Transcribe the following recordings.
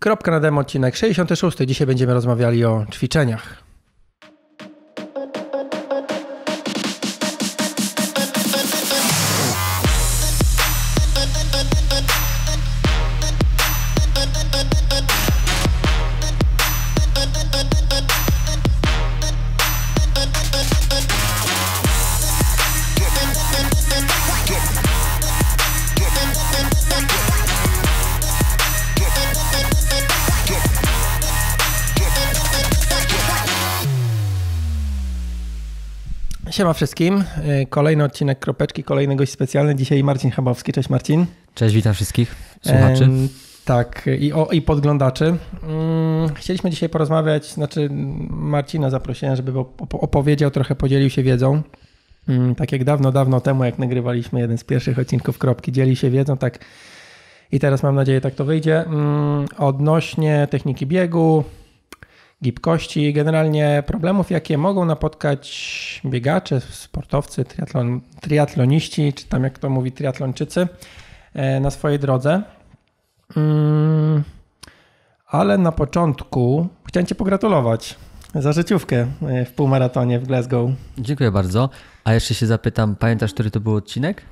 Kropka na demo odcinek 66. Dzisiaj będziemy rozmawiali o ćwiczeniach. Siema wszystkim. E, kolejny odcinek Kropeczki, kolejny gość specjalny. Dzisiaj Marcin Chabowski. Cześć Marcin. Cześć, witam wszystkich słuchaczy. Ehm, tak, i, o, i podglądaczy. Mm, chcieliśmy dzisiaj porozmawiać, znaczy Marcina zaprosiłem, żeby opowiedział trochę, podzielił się wiedzą. Mm, tak jak dawno, dawno temu, jak nagrywaliśmy jeden z pierwszych odcinków Kropki, dzieli się wiedzą, tak i teraz mam nadzieję, tak to wyjdzie. Mm, odnośnie techniki biegu, gibkości, generalnie problemów, jakie mogą napotkać biegacze, sportowcy, triatlon, triatloniści, czy tam jak to mówi, triatlonczycy e, na swojej drodze. Mm, ale na początku chciałem Cię pogratulować za życiówkę e, w półmaratonie w Glasgow. Dziękuję bardzo. A jeszcze się zapytam, pamiętasz, który to był odcinek?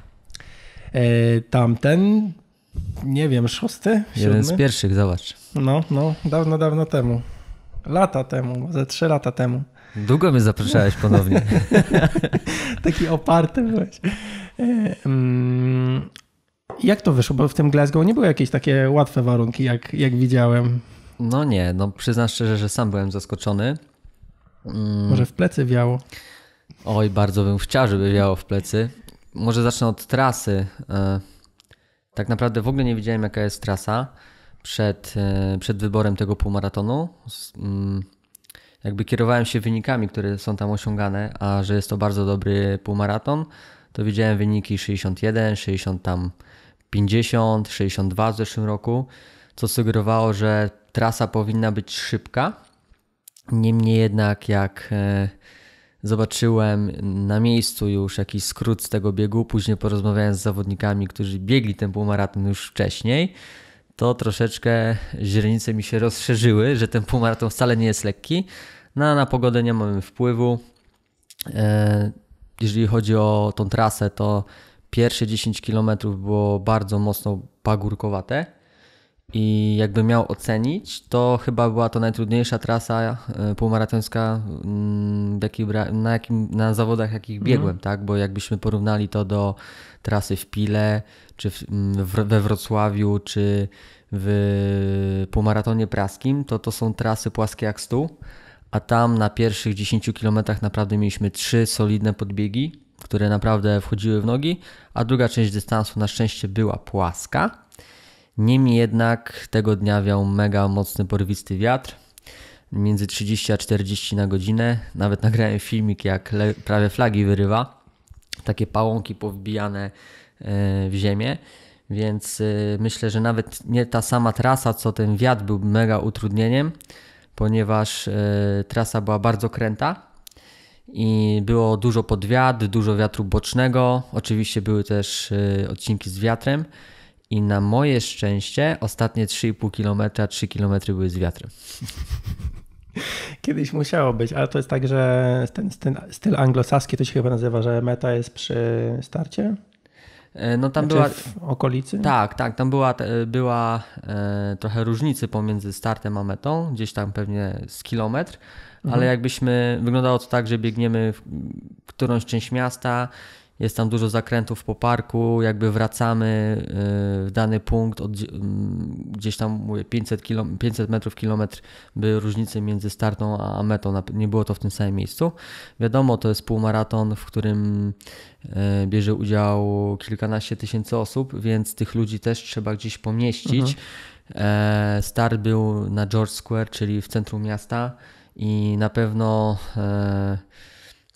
E, tamten, nie wiem, szósty? Siódmy? Jeden z pierwszych, zobacz. No, no, dawno, dawno temu lata temu, ze trzy lata temu. Długo mnie zapraszałeś ponownie. Taki oparty byłeś. E, mm, jak to wyszło? Bo w tym Glasgow nie były jakieś takie łatwe warunki, jak, jak widziałem. No nie, no przyznam szczerze, że sam byłem zaskoczony. Mm. Może w plecy wiało. Oj, bardzo bym chciał, żeby wiało w plecy. Może zacznę od trasy. E, tak naprawdę w ogóle nie widziałem jaka jest trasa przed, e, przed wyborem tego półmaratonu mm, jakby kierowałem się wynikami, które są tam osiągane, a że jest to bardzo dobry półmaraton, to widziałem wyniki 61, 60 tam 50, 62 w zeszłym roku, co sugerowało, że trasa powinna być szybka. Niemniej jednak jak e, zobaczyłem na miejscu już jakiś skrót z tego biegu, później porozmawiałem z zawodnikami, którzy biegli ten półmaraton już wcześniej, to troszeczkę źrenice mi się rozszerzyły, że ten półmaraton wcale nie jest lekki. No, na pogodę nie mamy wpływu. E, jeżeli chodzi o tą trasę, to pierwsze 10 km było bardzo mocno pagórkowate. I jakby miał ocenić, to chyba była to najtrudniejsza trasa e, półmaratońska, mm, na, jakim, na zawodach jakich mhm. biegłem, mm. tak? Bo jakbyśmy porównali to do trasy w Pile, czy w, mm, we Wrocławiu, czy w półmaratonie praskim, to to są trasy płaskie jak stół, a tam na pierwszych 10 kilometrach naprawdę mieliśmy trzy solidne podbiegi, które naprawdę wchodziły w nogi, a druga część dystansu na szczęście była płaska Niemniej jednak tego dnia wiał mega mocny porwisty wiatr, między 30 a 40 na godzinę. Nawet nagrałem filmik, jak prawie flagi wyrywa. Takie pałąki powbijane e, w ziemię. Więc e, myślę, że nawet nie ta sama trasa, co ten wiatr był mega utrudnieniem, ponieważ e, trasa była bardzo kręta i było dużo podwiat, dużo wiatru bocznego. Oczywiście były też odcinki z wiatrem i na moje szczęście ostatnie 3,5 km, 3 km były z wiatrem. Kiedyś musiało być, ale to jest tak, że ten, ten styl anglosaski to się chyba nazywa, że meta jest przy starcie? E, no tam znaczy była. W okolicy? Tak, tak. Tam była, była e, trochę różnicy pomiędzy startem a metą, gdzieś tam pewnie z kilometr, mhm. ale jakbyśmy. Wyglądało to tak, że biegniemy w którąś część miasta jest tam dużo zakrętów po parku, jakby wracamy y, w dany punkt, od, mm, gdzieś tam mówię, 500, 500 metrów, kilometr były różnice między startą a metą, nie było to w tym samym miejscu. Wiadomo, to jest półmaraton, w którym y, bierze udział kilkanaście tysięcy osób, więc tych ludzi też trzeba gdzieś pomieścić. Mhm. E, Start był na George Square, czyli w centrum miasta i na pewno e,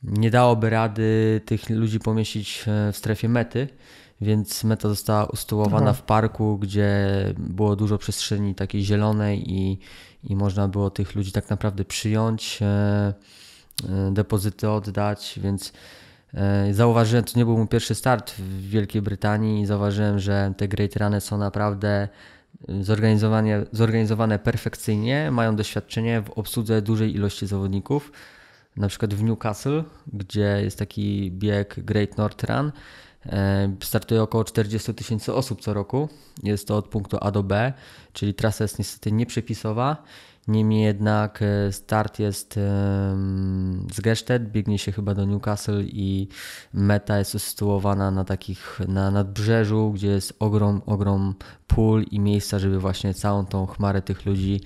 nie dałoby rady tych ludzi pomieścić e, w strefie mety, więc meta została usytuowana w parku, gdzie było dużo przestrzeni takiej zielonej i, i można było tych ludzi tak naprawdę przyjąć, e, e, depozyty oddać, więc e, zauważyłem, to nie był mój pierwszy start w Wielkiej Brytanii i zauważyłem, że te Great Runy są naprawdę zorganizowane, zorganizowane perfekcyjnie, mają doświadczenie w obsłudze dużej ilości zawodników, na przykład w Newcastle, gdzie jest taki bieg Great North Run, e, startuje około 40 tysięcy osób co roku. Jest to od punktu A do B, czyli trasa jest niestety nieprzepisowa. Niemniej jednak e, start jest z Gestet, biegnie się chyba do Newcastle i meta jest usytuowana na takich, na nadbrzeżu, gdzie jest ogrom, ogrom pól i miejsca, żeby właśnie całą tą chmarę tych ludzi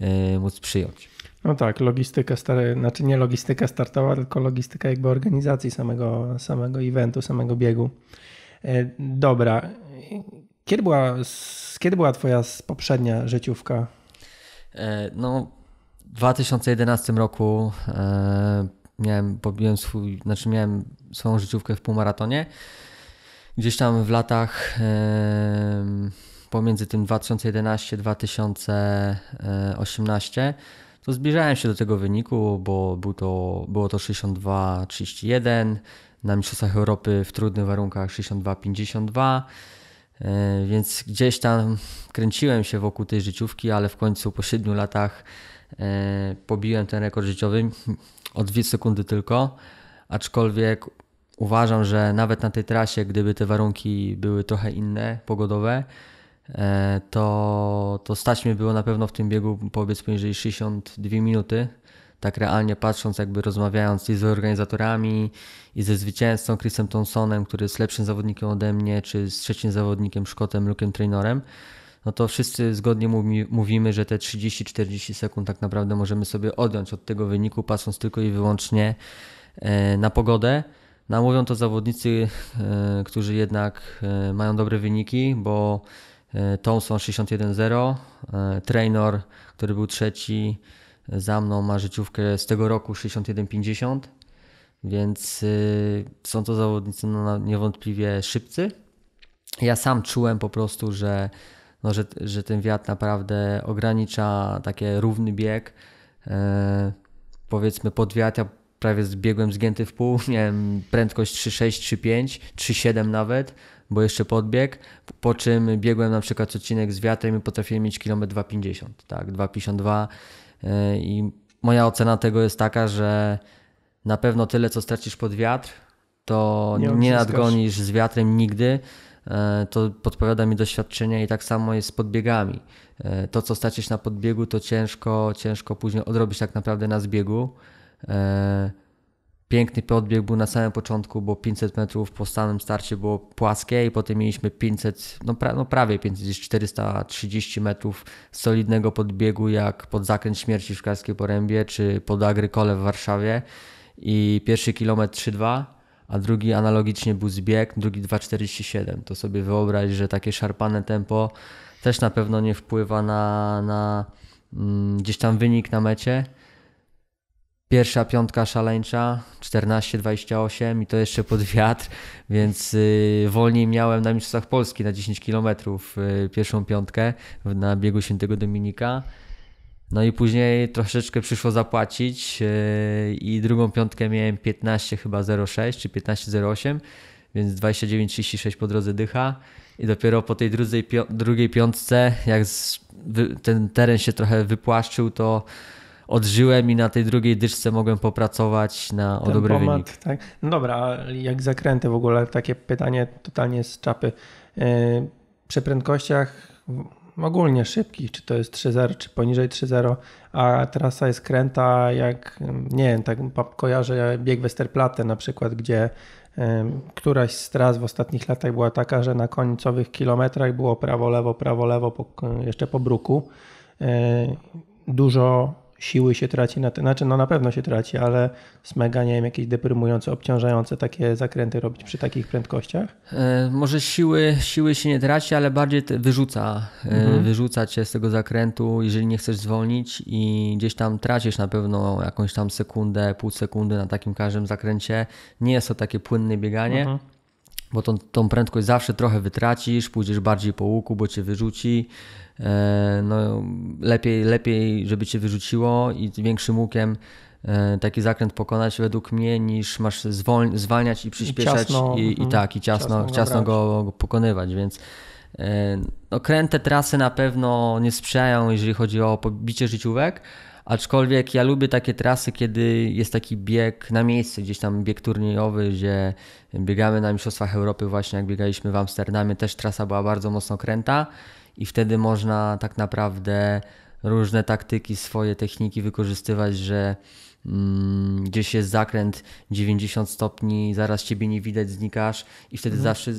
e, móc przyjąć. No tak, logistyka, stary, znaczy nie logistyka startowa, tylko logistyka jakby organizacji samego, samego eventu, samego biegu. E, dobra, kiedy była, kiedy była twoja poprzednia życiówka? E, no, w 2011 roku e, miałem, pobiłem swój, znaczy miałem swoją życiówkę w półmaratonie. Gdzieś tam w latach pomiędzy tym 2011-2018 to no, zbliżałem się do tego wyniku, bo był to, było to 62-31, na Mistrzostwach Europy w trudnych warunkach 62-52, e, więc gdzieś tam kręciłem się wokół tej życiówki, ale w końcu po 7 latach e, pobiłem ten rekord życiowy o 2 sekundy tylko, aczkolwiek uważam, że nawet na tej trasie, gdyby te warunki były trochę inne, pogodowe, E, to, to stać mnie było na pewno w tym biegu powiedz poniżej 62 minuty. Tak realnie patrząc, jakby rozmawiając i z organizatorami, i ze zwycięzcą Chrisem Thompsonem, który jest lepszym zawodnikiem ode mnie, czy z trzecim zawodnikiem Szkotem, Luke'em Trainorem, no to wszyscy zgodnie mówi, mówimy, że te 30-40 sekund tak naprawdę możemy sobie odjąć od tego wyniku, patrząc tylko i wyłącznie e, na pogodę. No, mówią to zawodnicy, e, którzy jednak mają dobre wyniki, bo E, Thompson 61.0, 0 e, który był trzeci, za mną ma życiówkę z tego roku 61.50, więc e, są to zawodnicy no, niewątpliwie szybcy. Ja sam czułem po prostu, że, no, że, że ten wiatr naprawdę ogranicza takie równy bieg. E, powiedzmy pod wiatr, ja prawie biegłem zgięty w pół, miałem prędkość 3,6, 3,5, 3,7 nawet bo jeszcze podbieg, po czym biegłem na przykład odcinek z wiatrem i potrafiłem mieć kilometr 2,50, tak, 2,52 e, i moja ocena tego jest taka, że na pewno tyle, co stracisz pod wiatr, to nie, nie nadgonisz z wiatrem nigdy, e, to podpowiada mi doświadczenie i tak samo jest z podbiegami. E, to, co stracisz na podbiegu, to ciężko, ciężko później odrobić tak naprawdę na zbiegu. Piękny podbieg był na samym początku, bo 500 metrów po samym starcie było płaskie i potem mieliśmy 500, no, pra, no prawie 500, 430 metrów solidnego podbiegu jak pod zakręt śmierci w Szklarskiej Porębie czy pod Agrykole w Warszawie i pierwszy kilometr 3,2, a drugi analogicznie był zbieg, drugi 2,47. To sobie wyobraź, że takie szarpane tempo też na pewno nie wpływa na, na mm, gdzieś tam wynik na mecie. Pierwsza piątka szaleńcza, 14-28 i to jeszcze pod wiatr, więc y, wolniej miałem na Mistrzostwach Polski na 10 km y, pierwszą piątkę na biegu Świętego Dominika. No i później troszeczkę przyszło zapłacić y, i drugą piątkę miałem 15 chyba 06 czy 15.08, więc 29-36 po drodze dycha. I dopiero po tej drugiej piątce, jak ten teren się trochę wypłaszczył, to odżyłem i na tej drugiej dyszce mogłem popracować na, o dobry pomad, wynik. Tak. No dobra, jak zakręty w ogóle, takie pytanie totalnie z czapy. E, przy prędkościach ogólnie szybkich, czy to jest 3.0, czy poniżej 3.0, a trasa jest kręta jak, nie wiem, tak kojarzę bieg Westerplatte na przykład, gdzie e, któraś z tras w ostatnich latach była taka, że na końcowych kilometrach było prawo, lewo, prawo, lewo, po, e, jeszcze po bruku. Dużo siły się traci, na, znaczy no na pewno się traci, ale z meganiem nie wiem, jakieś deprymujące, obciążające takie zakręty robić przy takich prędkościach? E, może siły, siły się nie traci, ale bardziej wyrzuca, e, mhm. wyrzuca cię z tego zakrętu, jeżeli nie chcesz zwolnić i gdzieś tam tracisz na pewno jakąś tam sekundę, pół sekundy na takim każdym zakręcie. Nie jest to takie płynne bieganie. Mhm bo tą, tą, prędkość zawsze trochę wytracisz, pójdziesz bardziej po łuku, bo cię wyrzuci. E, no, lepiej, lepiej, żeby cię wyrzuciło i większym łukiem e, taki zakręt pokonać według mnie, niż masz zwalniać i przyspieszać i, ciasno, i, i mhm. tak, i ciasno, ciasno, ciasno go, go pokonywać, więc e, no, kręte trasy na pewno nie sprzyjają, jeżeli chodzi o pobicie życiówek, aczkolwiek ja lubię takie trasy, kiedy jest taki bieg na miejscu, gdzieś tam bieg turniejowy, gdzie biegamy na Mistrzostwach Europy właśnie, jak biegaliśmy w Amsterdamie, też trasa była bardzo mocno kręta i wtedy można tak naprawdę różne taktyki, swoje techniki wykorzystywać, że mm, gdzieś jest zakręt 90 stopni, zaraz ciebie nie widać, znikasz i wtedy mhm. zawsze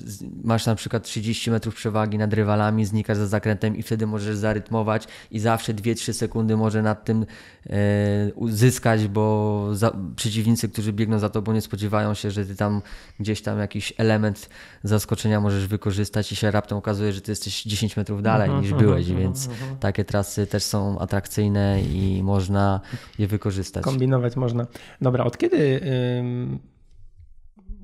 masz na przykład 30 metrów przewagi nad rywalami, znikasz za zakrętem i wtedy możesz zarytmować i zawsze 2-3 sekundy może nad tym E, uzyskać, bo za, przeciwnicy, którzy biegną za tobą, nie spodziewają się, że ty tam gdzieś tam jakiś element zaskoczenia możesz wykorzystać i się raptem okazuje, że ty jesteś 10 metrów dalej niż mhm, byłeś, mhm, więc mhm. takie trasy też są atrakcyjne i można je wykorzystać. Kombinować można. Dobra, od kiedy,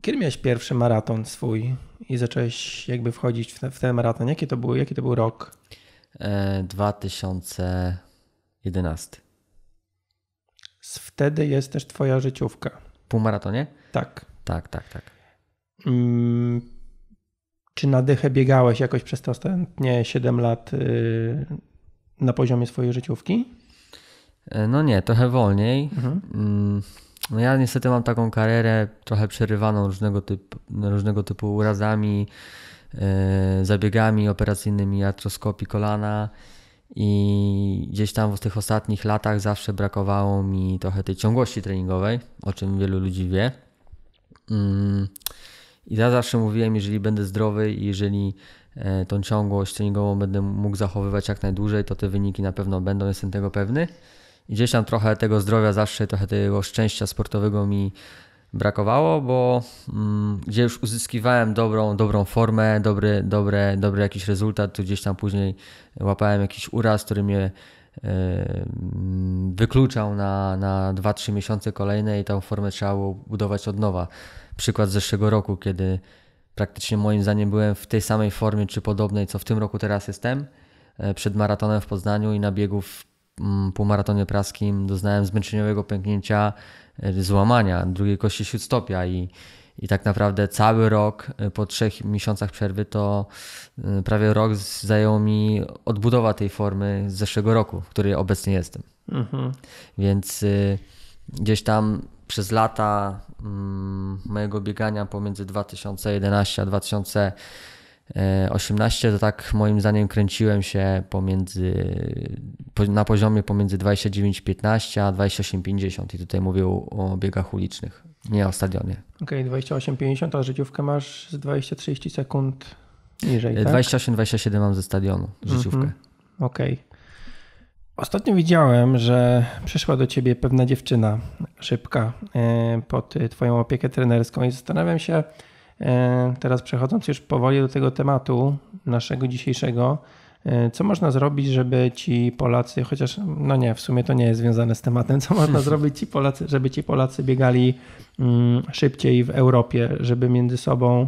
kiedy miałeś pierwszy maraton swój i zacząłeś jakby wchodzić w ten, w ten maraton? Jaki to był, jaki to był rok? 2011. E, wtedy jest też twoja życiówka. Półmaratonie? Tak. Tak, tak, tak. Mm, czy na dychę biegałeś jakoś przez te ostatnie 7 lat yy, na poziomie swojej życiówki? E, no nie, trochę wolniej. Mhm. Mm, no ja niestety mam taką karierę trochę przerywaną różnego typu, różnego typu urazami, yy, zabiegami operacyjnymi, artroskopii kolana. I gdzieś tam w tych ostatnich latach zawsze brakowało mi trochę tej ciągłości treningowej, o czym wielu ludzi wie. Mm. I ja zawsze mówiłem, jeżeli będę zdrowy i jeżeli e, tą ciągłość treningową będę mógł zachowywać jak najdłużej, to te wyniki na pewno będą, jestem tego pewny. I gdzieś tam trochę tego zdrowia, zawsze trochę tego szczęścia sportowego mi brakowało, bo mm, gdzie już uzyskiwałem dobrą, dobrą formę, dobry, dobre, dobry jakiś rezultat, to gdzieś tam później łapałem jakiś uraz, który mnie yy, wykluczał na, na 2-3 miesiące kolejne i tą formę trzeba było budować od nowa. Przykład z zeszłego roku, kiedy praktycznie moim zdaniem byłem w tej samej formie czy podobnej, co w tym roku teraz jestem, e, przed maratonem w Poznaniu i na biegu w mm, półmaratonie praskim doznałem zmęczeniowego pęknięcia E, złamania drugiej kości śródstopia i, i tak naprawdę cały rok e, po trzech miesiącach przerwy to e, prawie rok zajęło mi odbudowa tej formy z zeszłego roku, w której obecnie jestem. Mhm. Więc gdzieś tam przez lata mm, mojego biegania pomiędzy 2011 a 2000 18 e, to tak moim zdaniem kręciłem się pomiędzy, na poziomie pomiędzy 29,15 a 28,50 i tutaj mówię o biegach ulicznych, nie o stadionie. Okej, okay, 28,50, a życiówkę masz z 20-30 sekund niżej, e, tak? 28-27 mam ze stadionu mhm, życiówkę. Mhm. Okej. Okay. Ostatnio widziałem, że przyszła do ciebie pewna dziewczyna szybka e, pod twoją opiekę trenerską i zastanawiam się, E, teraz przechodząc już powoli do tego tematu naszego dzisiejszego, e, co można zrobić, żeby ci Polacy, chociaż no nie, w sumie to nie jest związane z tematem, co można zrobić ci Polacy, żeby ci Polacy biegali mm, szybciej w Europie, żeby między sobą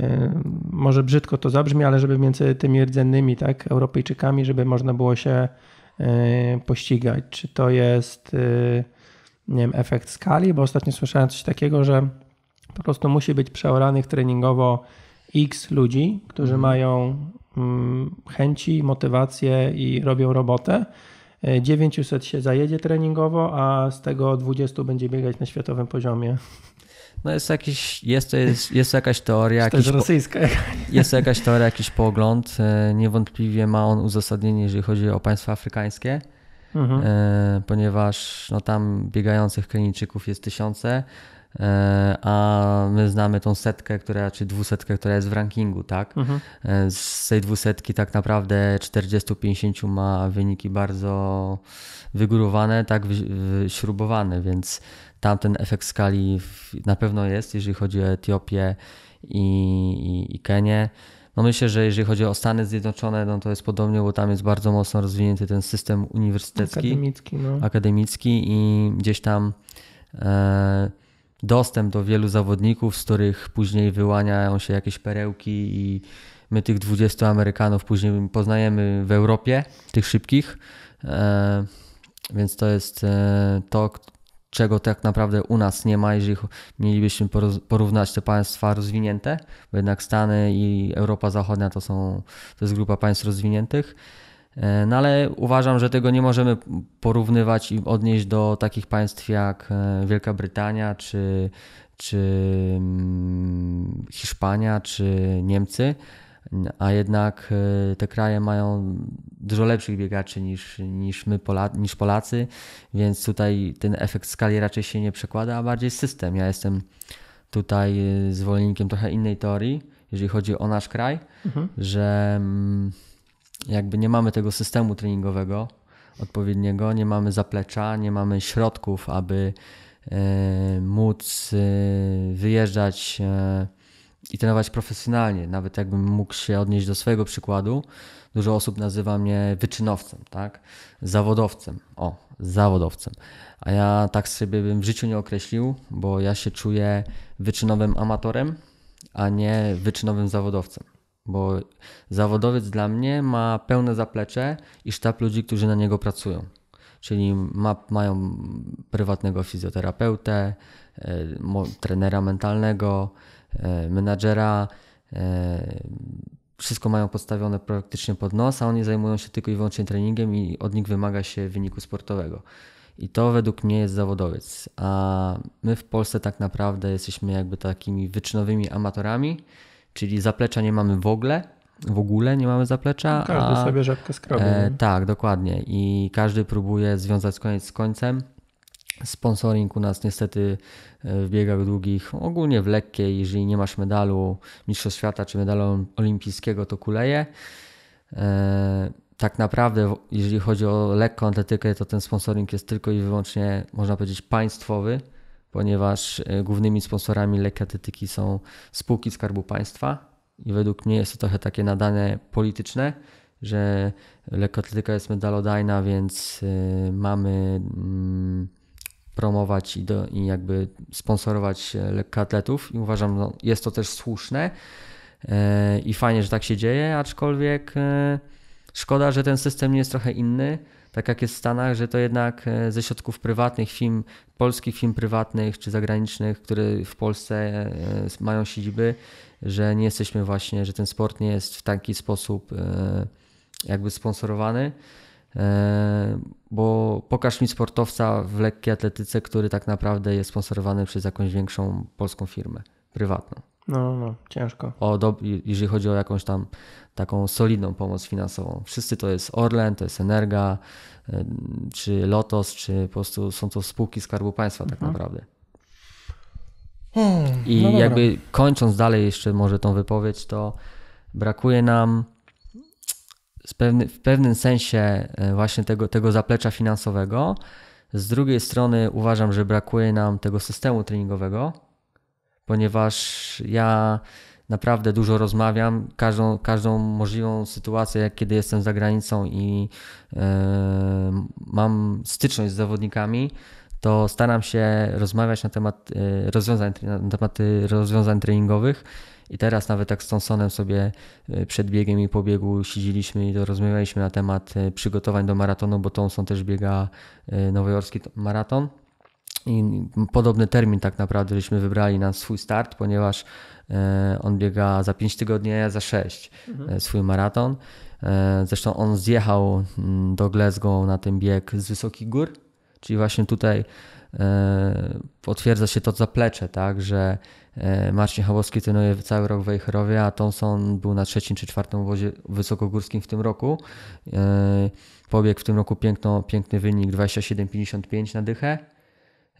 e, może brzydko to zabrzmi, ale żeby między tymi rdzennymi tak, Europejczykami, żeby można było się pościgać. Czy to jest nie wiem, efekt skali? Bo ostatnio słyszałem coś takiego, że po prostu musi być przeoranych treningowo x ludzi, którzy mhm. mają mm, chęci, motywację i robią robotę. 900 e, się zajedzie treningowo, a z tego 20 będzie biegać na światowym poziomie. No jest, jakiś, jest, to jest, jest jakaś teoria. Jakiś po, jest jakaś teoria, jakiś pogląd. E, niewątpliwie ma on uzasadnienie, jeżeli chodzi o państwa afrykańskie, mhm. E, ponieważ no, tam biegających Kenijczyków jest tysiące, E, a my znamy tą setkę, która, czy dwusetkę, która jest w rankingu, tak? Mhm. E, z tej dwusetki tak naprawdę 40-50 ma wyniki bardzo wygórowane, tak śrubowane, więc tamten efekt skali na pewno jest, jeżeli chodzi o Etiopię i, i, i Kenię. No myślę, że jeżeli chodzi o Stany Zjednoczone, no to jest podobnie, bo tam jest bardzo mocno rozwinięty ten system uniwersytecki, akademicki, no. akademicki i gdzieś tam e, dostęp do wielu zawodników, z których później wyłaniają się jakieś perełki i my tych 20 Amerykanów później poznajemy w Europie, tych szybkich. E, więc to jest e, to, czego tak naprawdę u nas nie ma, jeżeli mielibyśmy porównać te państwa rozwinięte, bo jednak Stany i Europa Zachodnia to są to jest grupa państw rozwiniętych E, no ale uważam, że tego nie możemy porównywać i odnieść do takich państw jak e, Wielka Brytania, czy, czy mm, Hiszpania, czy Niemcy, a jednak e, te kraje mają dużo lepszych biegaczy niż, niż my Pola, niż Polacy, więc tutaj ten efekt skali raczej się nie przekłada, a bardziej system. Ja jestem tutaj zwolennikiem trochę innej teorii, jeżeli chodzi o nasz kraj, mhm. że mm, jakby nie mamy tego systemu treningowego odpowiedniego, nie mamy zaplecza, nie mamy środków, aby e, móc e, wyjeżdżać e, i trenować profesjonalnie. Nawet jakbym mógł się odnieść do swojego przykładu, dużo osób nazywa mnie wyczynowcem, tak? Zawodowcem. O, zawodowcem. A ja tak sobie bym w życiu nie określił, bo ja się czuję wyczynowym amatorem, a nie wyczynowym zawodowcem bo zawodowiec dla mnie ma pełne zaplecze i sztab ludzi, którzy na niego pracują. Czyli ma, mają prywatnego fizjoterapeutę, e, trenera mentalnego, e, menadżera. E, wszystko mają podstawione praktycznie pod nos, a oni zajmują się tylko i wyłącznie treningiem i od nich wymaga się wyniku sportowego. I to według mnie jest zawodowiec. A my w Polsce tak naprawdę jesteśmy jakby takimi wyczynowymi amatorami, Czyli zaplecza nie mamy w ogóle, w ogóle nie mamy zaplecza. No, każdy a, sobie rzepkę skrobie. E, tak, dokładnie. I każdy próbuje związać koniec z końcem. Sponsoring u nas niestety e, w biegach długich, ogólnie w lekkiej, jeżeli nie masz medalu Mistrzostw Świata czy medalu olimpijskiego, to kuleje. E, tak naprawdę, jeżeli chodzi o lekką atletykę, to ten sponsoring jest tylko i wyłącznie, można powiedzieć, państwowy ponieważ e, głównymi sponsorami lekkatetyki są spółki Skarbu Państwa i według mnie jest to trochę takie nadane polityczne, że lekkoatletyka jest medalodajna, więc e, mamy mm, promować i, do, i jakby sponsorować e, lekkoatletów i uważam, no, jest to też słuszne i fajnie, że tak się dzieje, aczkolwiek szkoda, że ten system nie jest trochę inny, tak jak jest w Stanach, że to jednak e, ze środków prywatnych film, polskich film prywatnych czy zagranicznych, które w Polsce e, mają siedziby, że nie jesteśmy właśnie, że ten sport nie jest w taki sposób e, jakby sponsorowany. Bo pokaż mi sportowca w lekkiej atletyce, który tak naprawdę jest sponsorowany przez jakąś większą polską firmę prywatną. No, no, ciężko. O, do, jeżeli chodzi o jakąś tam taką solidną pomoc finansową. Wszyscy to jest Orlen, to jest Energa, y, czy Lotos, czy po prostu są to spółki Skarbu Państwa tak mhm. naprawdę. Hmm, I no jakby kończąc dalej jeszcze może tą wypowiedź, to brakuje nam w pewnym sensie y, właśnie tego, tego zaplecza finansowego. Z drugiej strony uważam, że brakuje nam tego systemu treningowego, ponieważ ja naprawdę dużo rozmawiam, każdą, każdą możliwą sytuację, jak kiedy jestem za granicą i yy, mam styczność z zawodnikami, to staram się rozmawiać na temat yy, rozwiązań, na tematy e, rozwiązań treningowych. I teraz nawet tak z Thompsonem sobie przed biegiem i po biegu siedzieliśmy i rozmawialiśmy na temat przygotowań do maratonu, bo Thompson też biega nowojorski maraton. I podobny termin tak naprawdę żeśmy wybrali na swój start, ponieważ e, on biega za 5 tygodni, a ja za 6 mhm. E, swój maraton. E, zresztą on zjechał mm, do Glasgow na ten bieg z wysokich gór, czyli właśnie tutaj potwierdza się to zaplecze, tak, że Marcin Chabowski trenuje cały rok w Wejherowie, a Thompson był na trzecim czy czwartym obozie wysokogórskim w tym roku. Pobiegł w tym roku piękno, piękny wynik 27,55 na dychę.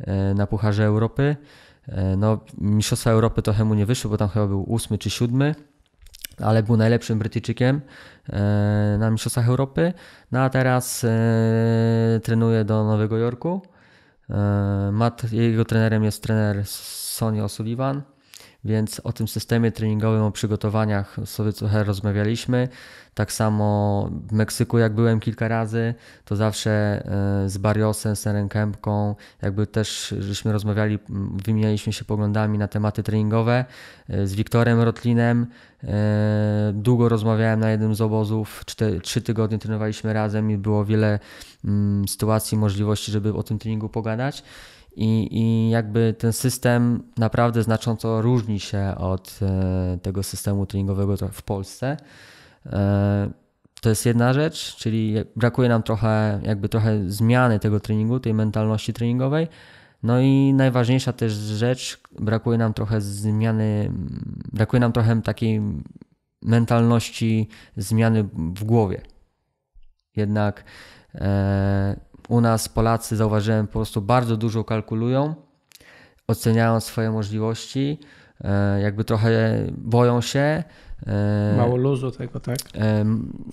E, na Pucharze Europy. E, no, Mistrzostwa Europy trochę mu nie wyszło, bo tam chyba był ósmy czy siódmy, ale był najlepszym Brytyjczykiem e, na Mistrzostwach Europy. No a teraz trenuje do Nowego Jorku. Mat, jego trenerem jest trener Sonny O'Sullivan. Więc o tym systemie treningowym, o przygotowaniach sobie trochę rozmawialiśmy. Tak samo w Meksyku, jak byłem kilka razy, to zawsze e, z Barriosem, z Kępką, jakby też żeśmy rozmawiali, wymienialiśmy się poglądami na tematy treningowe. E, z Wiktorem Rotlinem e, długo rozmawiałem na jednym z obozów, trzy tygodnie trenowaliśmy razem i było wiele mm, sytuacji, możliwości, żeby o tym treningu pogadać. I, I jakby ten system naprawdę znacząco różni się od e, tego systemu treningowego w Polsce. E, to jest jedna rzecz, czyli brakuje nam trochę, jakby trochę zmiany tego treningu, tej mentalności treningowej. No i najważniejsza też rzecz, brakuje nam trochę zmiany, brakuje nam trochę takiej mentalności zmiany w głowie. Jednak e, u nas Polacy zauważyłem po prostu bardzo dużo kalkulują, oceniają swoje możliwości, e, jakby trochę boją się. E, Mało luzu tego, tak? E,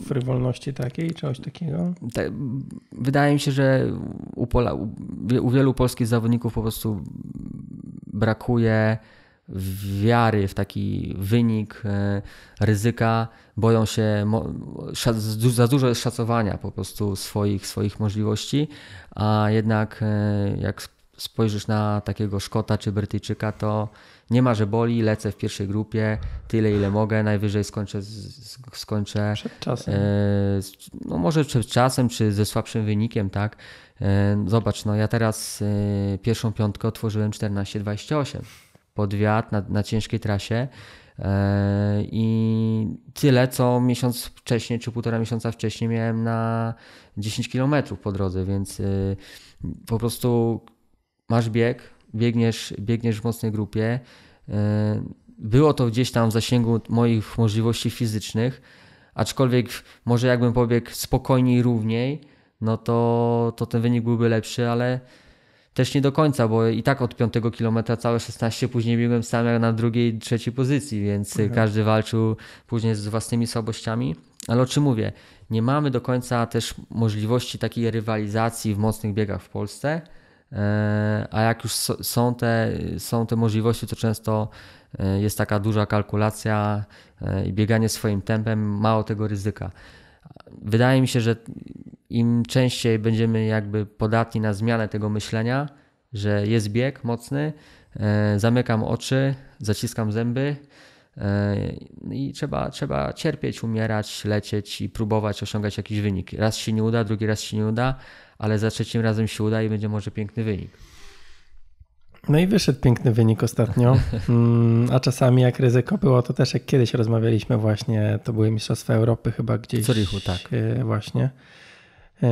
Frywolności takiej, czegoś takiego? wydaje mi się, że u, Pola, u wielu polskich zawodników po prostu brakuje wiary w taki wynik, e, ryzyka, boją się za duże szacowania po prostu swoich, swoich możliwości, a jednak e, jak spojrzysz na takiego Szkota czy Brytyjczyka, to nie ma, że boli, lecę w pierwszej grupie, tyle ile mogę, najwyżej skończę, skończę przed czasem. E, no może przed czasem, czy ze słabszym wynikiem, tak. Zobacz, no ja teraz pierwszą piątkę otworzyłem 14-28 pod wiatr na, na ciężkiej trasie e, i tyle, co miesiąc wcześniej, czy półtora miesiąca wcześniej miałem na 10 km po drodze, więc y, po prostu masz bieg, biegniesz, biegniesz w mocnej grupie. E, było to gdzieś tam w zasięgu moich możliwości fizycznych, aczkolwiek może jakbym pobiegł spokojniej, równiej, no to, to ten wynik byłby lepszy, ale też nie do końca, bo i tak od piątego kilometra całe 16 później biegłem sam jak na drugiej, trzeciej pozycji, więc okay. Mhm. każdy walczył później z własnymi słabościami. Ale o czym mówię? Nie mamy do końca też możliwości takiej rywalizacji w mocnych biegach w Polsce, e, a jak już są te, są te możliwości, to często e, jest taka duża kalkulacja e, i bieganie swoim tempem, mało tego ryzyka. Wydaje mi się, że im częściej będziemy jakby podatni na zmianę tego myślenia, że jest bieg mocny, e, zamykam oczy, zaciskam zęby e, i trzeba, trzeba cierpieć, umierać, lecieć i próbować osiągać jakiś wynik. Raz się nie uda, drugi raz się nie uda, ale za trzecim razem się uda i będzie może piękny wynik. No i wyszedł piękny wynik ostatnio. Mm, a czasami jak ryzyko było, to też jak kiedyś rozmawialiśmy właśnie, to były Mistrzostwa Europy chyba gdzieś. W Zurichu, tak. E, właśnie. E,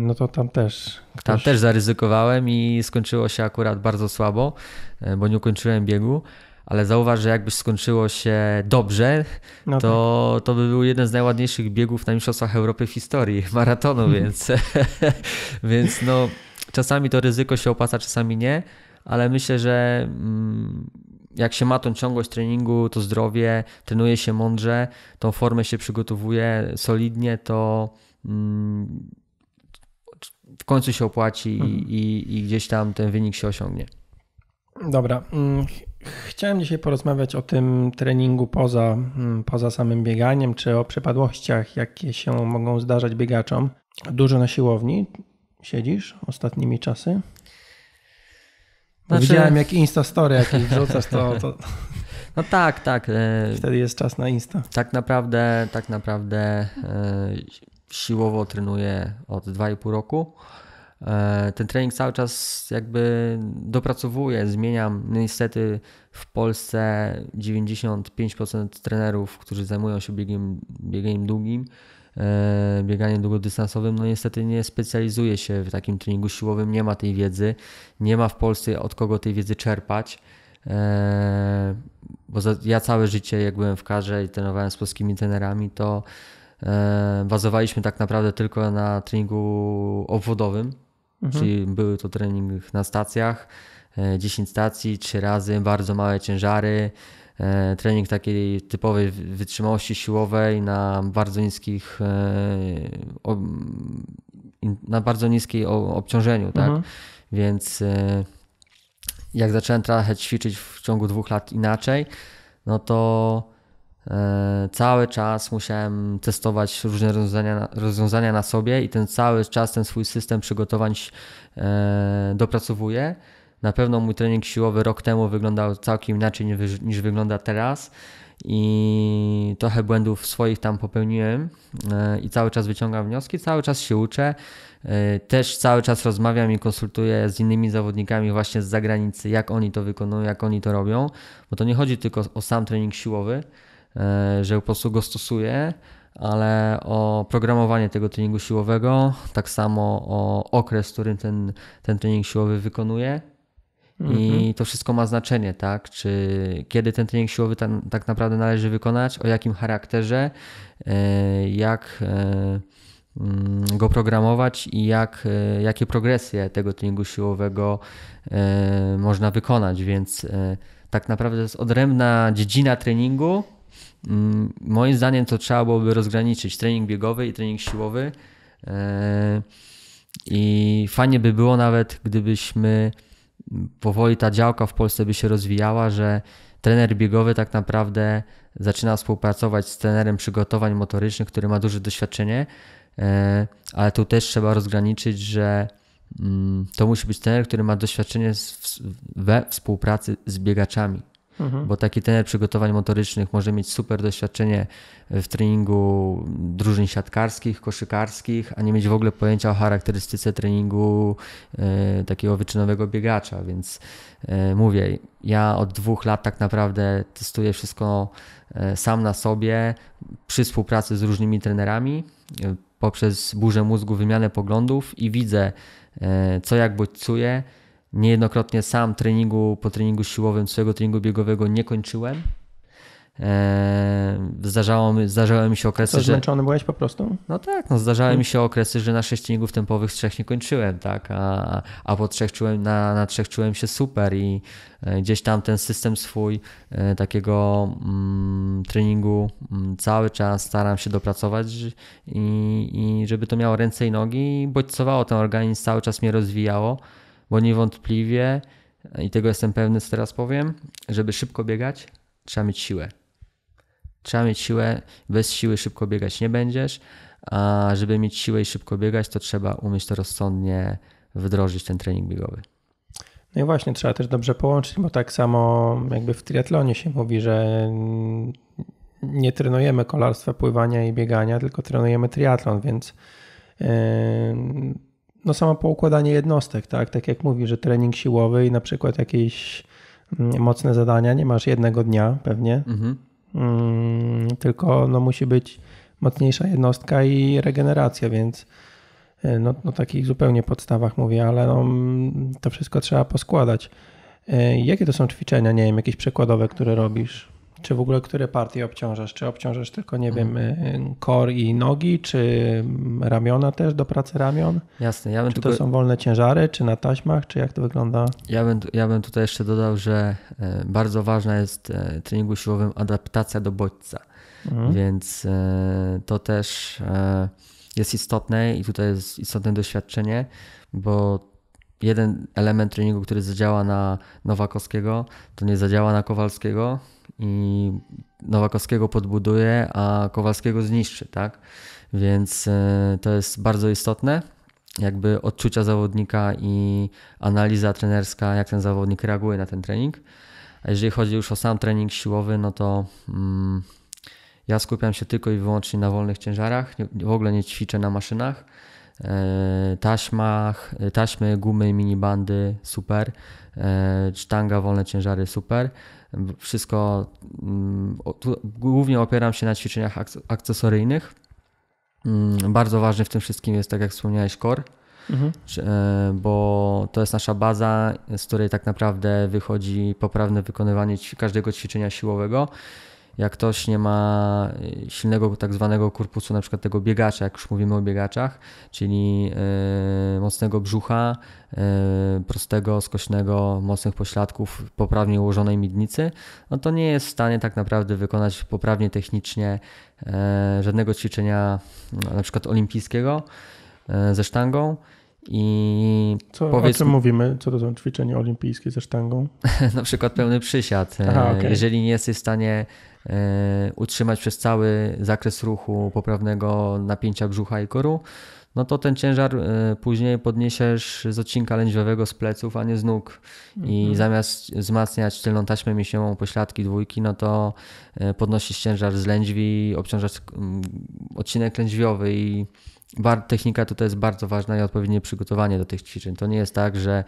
no to tam też. Ktoś... Tam też zaryzykowałem i skończyło się akurat bardzo słabo, e, bo nie ukończyłem biegu ale zauważ, że jakbyś skończyło się dobrze, no to, tak. to by był jeden z najładniejszych biegów na Mistrzostwach Europy w historii maratonu, więc, więc no, czasami to ryzyko się opłaca, czasami nie ale myślę, że mm, jak się ma tą ciągłość treningu, to zdrowie, trenuje się mądrze, tą formę się przygotowuje solidnie, to mm, w końcu się opłaci mhm. i, i gdzieś tam ten wynik się osiągnie. Dobra. Mm, chciałem dzisiaj porozmawiać o tym treningu poza, poza samym bieganiem, czy o przypadłościach, jakie się mogą zdarzać biegaczom. Dużo na siłowni siedzisz ostatnimi czasy? Znaczy... Widziałem jak Insta Story jakieś wrzucasz, to, to... No tak, tak. E, Wtedy jest czas na Insta. Tak naprawdę, tak naprawdę e, siłowo trenuję od 2,5 roku. E, ten trening cały czas jakby dopracowuję, zmieniam. Niestety w Polsce 95% trenerów, którzy zajmują się biegiem, biegiem długim, E, bieganie długodystansowym, no niestety nie specjalizuje się w takim treningu siłowym, nie ma tej wiedzy, nie ma w Polsce od kogo tej wiedzy czerpać. E, bo ja całe życie, jak byłem w karze i trenowałem z polskimi trenerami, to e, bazowaliśmy tak naprawdę tylko na treningu obwodowym, mhm. czyli były to treningi na stacjach, 10 stacji, 3 razy, bardzo małe ciężary, E, trening takiej typowej wytrzymałości siłowej na bardzo niskich e, na bardzo niskiej obciążeniu, tak? Mhm. Więc e, jak zacząłem trochę ćwiczyć w ciągu dwóch lat inaczej, no to cały czas musiałem testować różne rozwiązania, rozwiązania na sobie i ten cały czas ten swój system przygotowań dopracowuję. Na pewno mój trening siłowy rok temu wyglądał całkiem inaczej niż, wygląda teraz i trochę błędów swoich tam popełniłem e, i cały czas wyciągam wnioski, cały czas się uczę. E, też cały czas rozmawiam i konsultuję z innymi zawodnikami właśnie z zagranicy, jak oni to wykonują, jak oni to robią, bo to nie chodzi tylko o sam trening siłowy, e, że po prostu go stosuję, ale o programowanie tego treningu siłowego, tak samo o okres, w którym ten, ten trening siłowy wykonuję, Mhm. I to wszystko ma znaczenie, tak? Czy kiedy ten trening siłowy tam, tak naprawdę należy wykonać, o jakim charakterze, e, jak e, mm, go programować i jak, e, jakie progresje tego treningu siłowego można wykonać. Więc tak naprawdę to jest odrębna dziedzina treningu. Mm, moim zdaniem to trzeba byłoby rozgraniczyć trening biegowy i trening siłowy. I fajnie by było nawet, gdybyśmy powoli ta działka w Polsce by się rozwijała, że trener biegowy tak naprawdę zaczyna współpracować z trenerem przygotowań motorycznych, który ma duże doświadczenie, e, ale tu też trzeba rozgraniczyć, że mm, to musi być trener, który ma doświadczenie we współpracy z biegaczami, Mhm. bo taki trener przygotowań motorycznych może mieć super doświadczenie w treningu drużyn siatkarskich, koszykarskich, a nie mieć w ogóle pojęcia o charakterystyce treningu e, takiego wyczynowego biegacza. Więc e, mówię, ja od dwóch lat tak naprawdę testuję wszystko e, sam na sobie, przy współpracy z różnymi trenerami poprzez burzę mózgu, wymianę poglądów i widzę, co jak bodźcuje, Niejednokrotnie sam treningu po treningu siłowym, swojego treningu biegowego nie kończyłem. Eee, zdarzało mi, zdarzały mi się okresy, że... Zmęczony byłeś po prostu? No tak, no zdarzały mhm. mi się okresy, że na sześć treningów tempowych trzech nie kończyłem, tak, a, a po trzech czułem, na, na trzech czułem się super i e, gdzieś tam ten system swój e, takiego mm, treningu mm, cały czas staram się dopracować i, i żeby to miało ręce i nogi i bodźcowało ten organizm, cały czas mnie rozwijało bo niewątpliwie, e, i tego jestem pewny, co teraz powiem, żeby szybko biegać, trzeba mieć siłę. Trzeba mieć siłę, bez siły szybko biegać nie będziesz, a żeby mieć siłę i szybko biegać, to trzeba umieć to rozsądnie wdrożyć ten trening biegowy. No i właśnie, trzeba też dobrze połączyć, bo tak samo jakby w triatlonie się mówi, że nie trenujemy kolarstwa, pływania i biegania, tylko trenujemy triatlon, więc no samo poukładanie jednostek, tak? Tak jak mówi, że trening siłowy i na przykład jakieś mm, mocne zadania nie masz jednego dnia pewnie, mhm. mm, tylko no musi być mocniejsza jednostka i regeneracja, więc e, no, no takich zupełnie podstawach mówię, ale no, mm, to wszystko trzeba poskładać. E, jakie to są ćwiczenia, nie wiem, jakieś przekładowe, które robisz? Czy w ogóle które partie obciążasz? Czy obciążasz tylko, nie wiem, mhm. y, kor i nogi, czy mm, ramiona też do pracy ramion? Jasne. Ja bym czy tylko... to są wolne ciężary, czy na taśmach, czy jak to wygląda? Ja bym, ja bym tutaj jeszcze dodał, że e, bardzo ważna jest e, w treningu siłowym adaptacja do bodźca. Mhm. Więc e, to też jest istotne i tutaj jest istotne doświadczenie, bo jeden element treningu, który zadziała na Nowakowskiego, to nie zadziała na Kowalskiego, i Nowakowskiego podbuduje, a Kowalskiego zniszczy, tak? Więc e, to jest bardzo istotne, jakby odczucia zawodnika i analiza trenerska, jak ten zawodnik reaguje na ten trening. A jeżeli chodzi już o sam trening siłowy, no to mm, ja skupiam się tylko i wyłącznie na wolnych ciężarach, w ogóle nie ćwiczę na maszynach. E, taśmach, taśmy, gumy, minibandy, super. E, sztanga, wolne ciężary, super. Wszystko mm, głównie opieram się na ćwiczeniach akcesoryjnych. Mm, bardzo ważny w tym wszystkim jest, tak jak wspomniałeś, core, mhm. E, bo to jest nasza baza, z której tak naprawdę wychodzi poprawne wykonywanie każdego ćwiczenia siłowego jak ktoś nie ma y, silnego tak zwanego korpusu, na przykład tego biegacza, jak już mówimy o biegaczach, czyli y, mocnego brzucha, y, prostego, skośnego, mocnych pośladków, poprawnie ułożonej miednicy, no to nie jest w stanie tak naprawdę wykonać poprawnie technicznie y, żadnego ćwiczenia, y, na przykład olimpijskiego y, ze sztangą. I Co, powiedz... O czym mówimy? Co to są ćwiczenia olimpijskie ze sztangą? na przykład pełny przysiad. Aha, okay. Jeżeli nie jesteś w stanie E, utrzymać przez cały zakres ruchu poprawnego napięcia brzucha i koru, no to ten ciężar e, później podniesiesz z odcinka lędźwiowego z pleców, a nie z nóg. Mhm. I zamiast wzmacniać tylną taśmę mięśniową pośladki dwójki, no to e, podnosisz ciężar z lędźwi, obciążasz mm, odcinek lędźwiowy i technika tutaj jest bardzo ważna i odpowiednie przygotowanie do tych ćwiczeń. To nie jest tak, że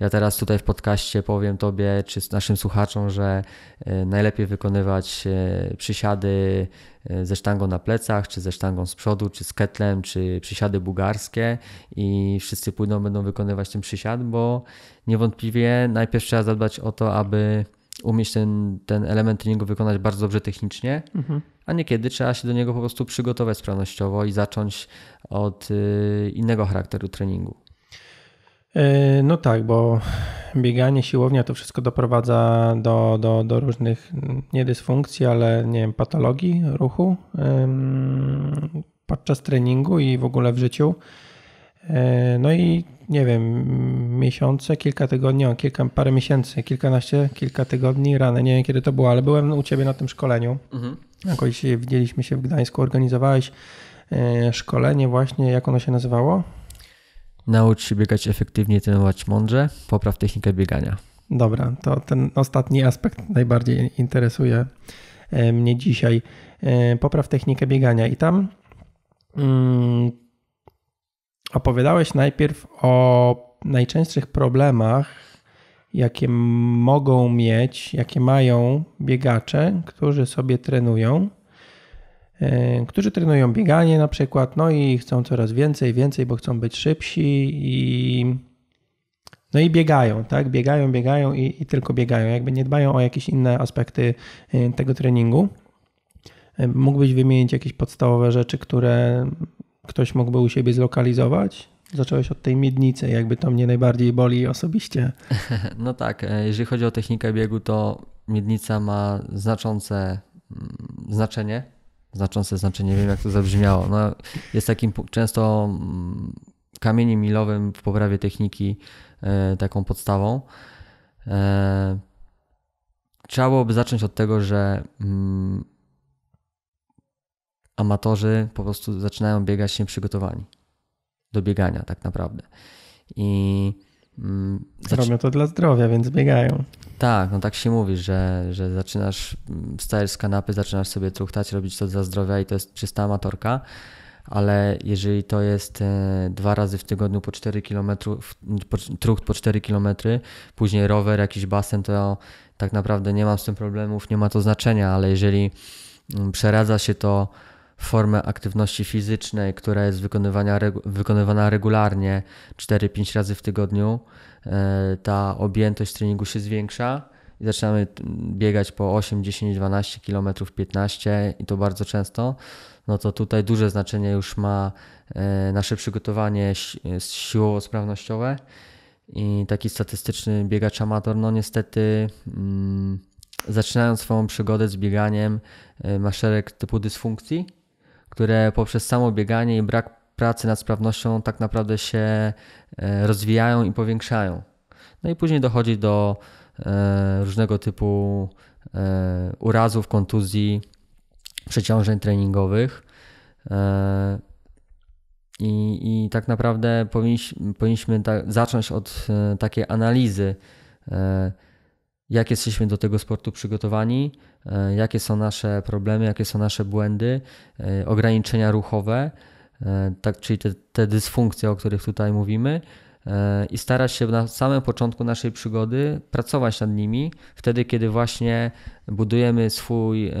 ja teraz tutaj w podcaście powiem Tobie czy naszym słuchaczom, że e, najlepiej wykonywać e, przysiady e, ze sztangą na plecach, czy ze sztangą z przodu, czy z ketlem, czy przysiady bugarskie i wszyscy pójdą, będą wykonywać ten przysiad, bo niewątpliwie najpierw trzeba zadbać o to, aby umieć ten, ten element treningu wykonać bardzo dobrze technicznie, mhm. a niekiedy trzeba się do niego po prostu przygotować sprawnościowo i zacząć od innego charakteru treningu. E, no tak, bo bieganie, siłownia to wszystko doprowadza do, do, do różnych mm, nie dysfunkcji, ale nie wiem, patologii ruchu podczas treningu i w ogóle w życiu. E, no i nie wiem, miesiące, kilka tygodni, o, kilka, parę miesięcy, kilkanaście, kilka tygodni rany. Nie wiem kiedy to było, ale byłem u ciebie na tym szkoleniu. Mhm. Jakoś widzieliśmy się w Gdańsku, organizowałeś e, szkolenie właśnie, jak ono się nazywało? Naucz się biegać efektywnie, trenować mądrze, popraw technikę biegania. Dobra, to ten ostatni aspekt najbardziej interesuje e, mnie dzisiaj. E, popraw technikę biegania i tam mm, opowiadałeś najpierw o najczęstszych problemach, jakie mogą mieć, jakie mają biegacze, którzy sobie trenują E, którzy trenują bieganie na przykład, no i chcą coraz więcej, więcej, bo chcą być szybsi i no i biegają, tak? Biegają, biegają i, i tylko biegają, jakby nie dbają o jakieś inne aspekty e, tego treningu. E, mógłbyś wymienić jakieś podstawowe rzeczy, które ktoś mógłby u siebie zlokalizować? Zacząłeś od tej miednicy, jakby to mnie najbardziej boli osobiście. No tak, jeżeli chodzi o technikę biegu, to miednica ma znaczące mm, znaczenie znaczące znaczenie, nie wiem jak to zabrzmiało. No, jest takim często mm, kamieniem milowym w poprawie techniki, e, taką podstawą. E, trzeba byłoby zacząć od tego, że mm, amatorzy po prostu zaczynają biegać przygotowani do biegania tak naprawdę. I mm, Zrobią to dla zdrowia, więc biegają. Tak, no tak się mówi, że, że zaczynasz, mm, stajesz z kanapy, zaczynasz sobie truchtać, robić to dla zdrowia i to jest czysta amatorka, ale jeżeli to jest e, dwa razy w tygodniu po 4 km, po, trucht po 4 km, później rower, jakiś basen, to tak naprawdę nie mam z tym problemów, nie ma to znaczenia, ale jeżeli mm, przeradza się to formę aktywności fizycznej, która jest wykonywana regularnie 4-5 razy w tygodniu, E, ta objętość treningu się zwiększa i zaczynamy biegać po 8, 10, 12 km, 15 i to bardzo często, no to tutaj duże znaczenie już ma e, nasze przygotowanie siłowo-sprawnościowe i taki statystyczny biegacz amator, no niestety mm, zaczynając swoją przygodę z bieganiem e, ma szereg typu dysfunkcji, które poprzez samo bieganie i brak pracy nad sprawnością tak naprawdę się e, rozwijają i powiększają. No i później dochodzi do e, różnego typu e, urazów, kontuzji, przeciążeń treningowych. I, i tak naprawdę powinniśmy, zacząć od takiej analizy, jak jesteśmy do tego sportu przygotowani, jakie są nasze problemy, jakie są nasze błędy, ograniczenia ruchowe E, tak, czyli te, te dysfunkcje, o których tutaj mówimy, e, i starać się na samym początku naszej przygody pracować nad nimi, wtedy kiedy właśnie budujemy swój, e,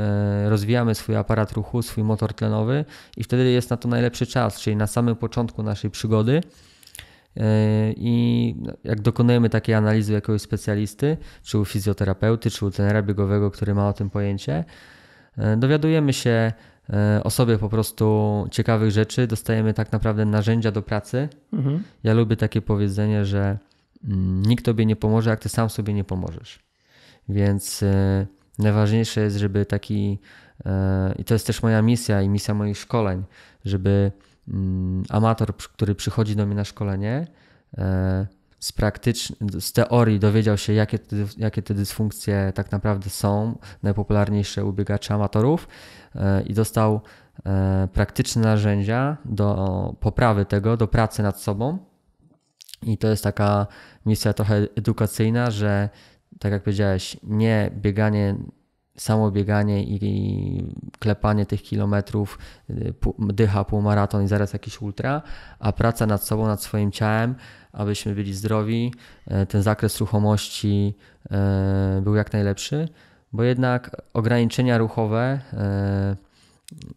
rozwijamy swój aparat ruchu, swój motor tlenowy i wtedy jest na to najlepszy czas, czyli na samym początku naszej przygody. I no, jak dokonujemy takiej analizy jakiegoś specjalisty, czy u fizjoterapeuty, czy u trenera biegowego, który ma o tym pojęcie, dowiadujemy się, E, osobie po prostu ciekawych rzeczy, dostajemy tak naprawdę narzędzia do pracy. Mhm. Ja lubię takie powiedzenie, że mm, nikt tobie nie pomoże, jak ty sam sobie nie pomożesz. Więc e, najważniejsze jest, żeby taki, e, i to jest też moja misja i misja moich szkoleń, żeby mm, amator, który przychodzi do mnie na szkolenie, z, praktycz- z teorii dowiedział się, jakie te, jakie te dysfunkcje tak naprawdę są najpopularniejsze u biegaczy amatorów e, i dostał e, praktyczne narzędzia do poprawy tego, do pracy nad sobą. I to jest taka misja trochę edukacyjna, że tak jak powiedziałeś, nie bieganie samo bieganie i klepanie tych kilometrów, y, dycha półmaraton i zaraz jakiś ultra, a praca nad sobą, nad swoim ciałem, abyśmy byli zdrowi, y, ten zakres ruchomości y, był jak najlepszy, bo jednak ograniczenia ruchowe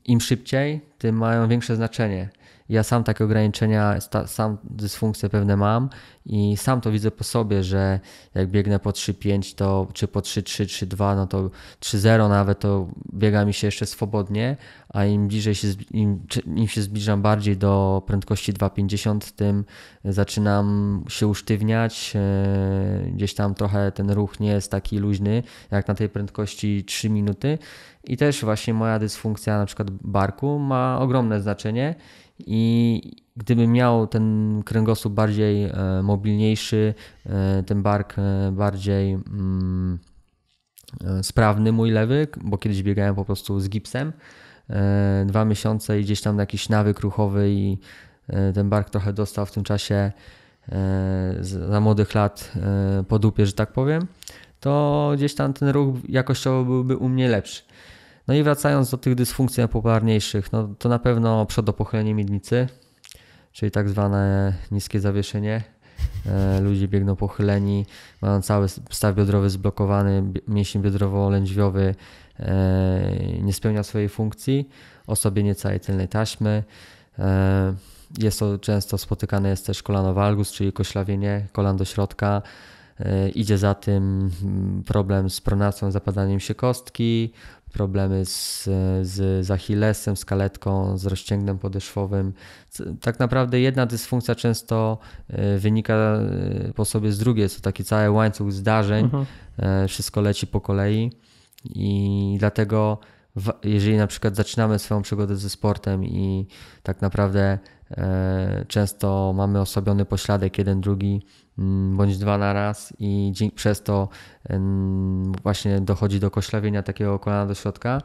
im szybciej, tym mają większe znaczenie. Ja sam takie ograniczenia, sam dysfunkcje pewne mam i sam to widzę po sobie, że jak biegnę po 3-5, to czy po 3-3, 3-2, no to 3-0 nawet, to biega mi się jeszcze swobodnie, a im bliżej się, im, im się zbliżam bardziej do prędkości 2,50, tym zaczynam się usztywniać. E, gdzieś tam trochę ten ruch nie jest taki luźny, jak na tej prędkości 3 minuty. I też właśnie moja dysfunkcja, na przykład barku, ma ogromne znaczenie i gdybym miał ten kręgosłup bardziej e, mobilniejszy, e, ten bark e, bardziej mm, sprawny, mój lewy, bo kiedyś biegałem po prostu z gipsem, dwa miesiące i gdzieś tam jakiś nawyk ruchowy i ten bark trochę dostał w tym czasie za młodych lat po dupie, że tak powiem, to gdzieś tam ten ruch jakościowo byłby u mnie lepszy. No i wracając do tych dysfunkcji najpopularniejszych, no to na pewno przedopochylenie miednicy, czyli tak zwane niskie zawieszenie. E, ludzie biegną pochyleni, mają cały staw biodrowy zblokowany, mięsień biodrowo-lędźwiowy e, nie spełnia swojej funkcji, osłabienie całej tylnej taśmy. E, jest to często spotykane jest też kolano valgus, czyli koślawienie kolan do środka. Idzie za tym mm, problem z pronacją, zapadaniem się kostki, problemy z, z, z achillesem, z kaletką, z rozcięgnem podeszwowym. Tak naprawdę jedna dysfunkcja często e, wynika e, po sobie z drugiej, jest to taki cały łańcuch zdarzeń, mhm. e, wszystko leci po kolei i dlatego jeżeli na przykład zaczynamy swoją przygodę ze sportem i tak naprawdę często mamy osłabiony pośladek, jeden, drugi, Mm, bądź dwa na raz i przez to właśnie dochodzi do koślawienia takiego kolana do środka,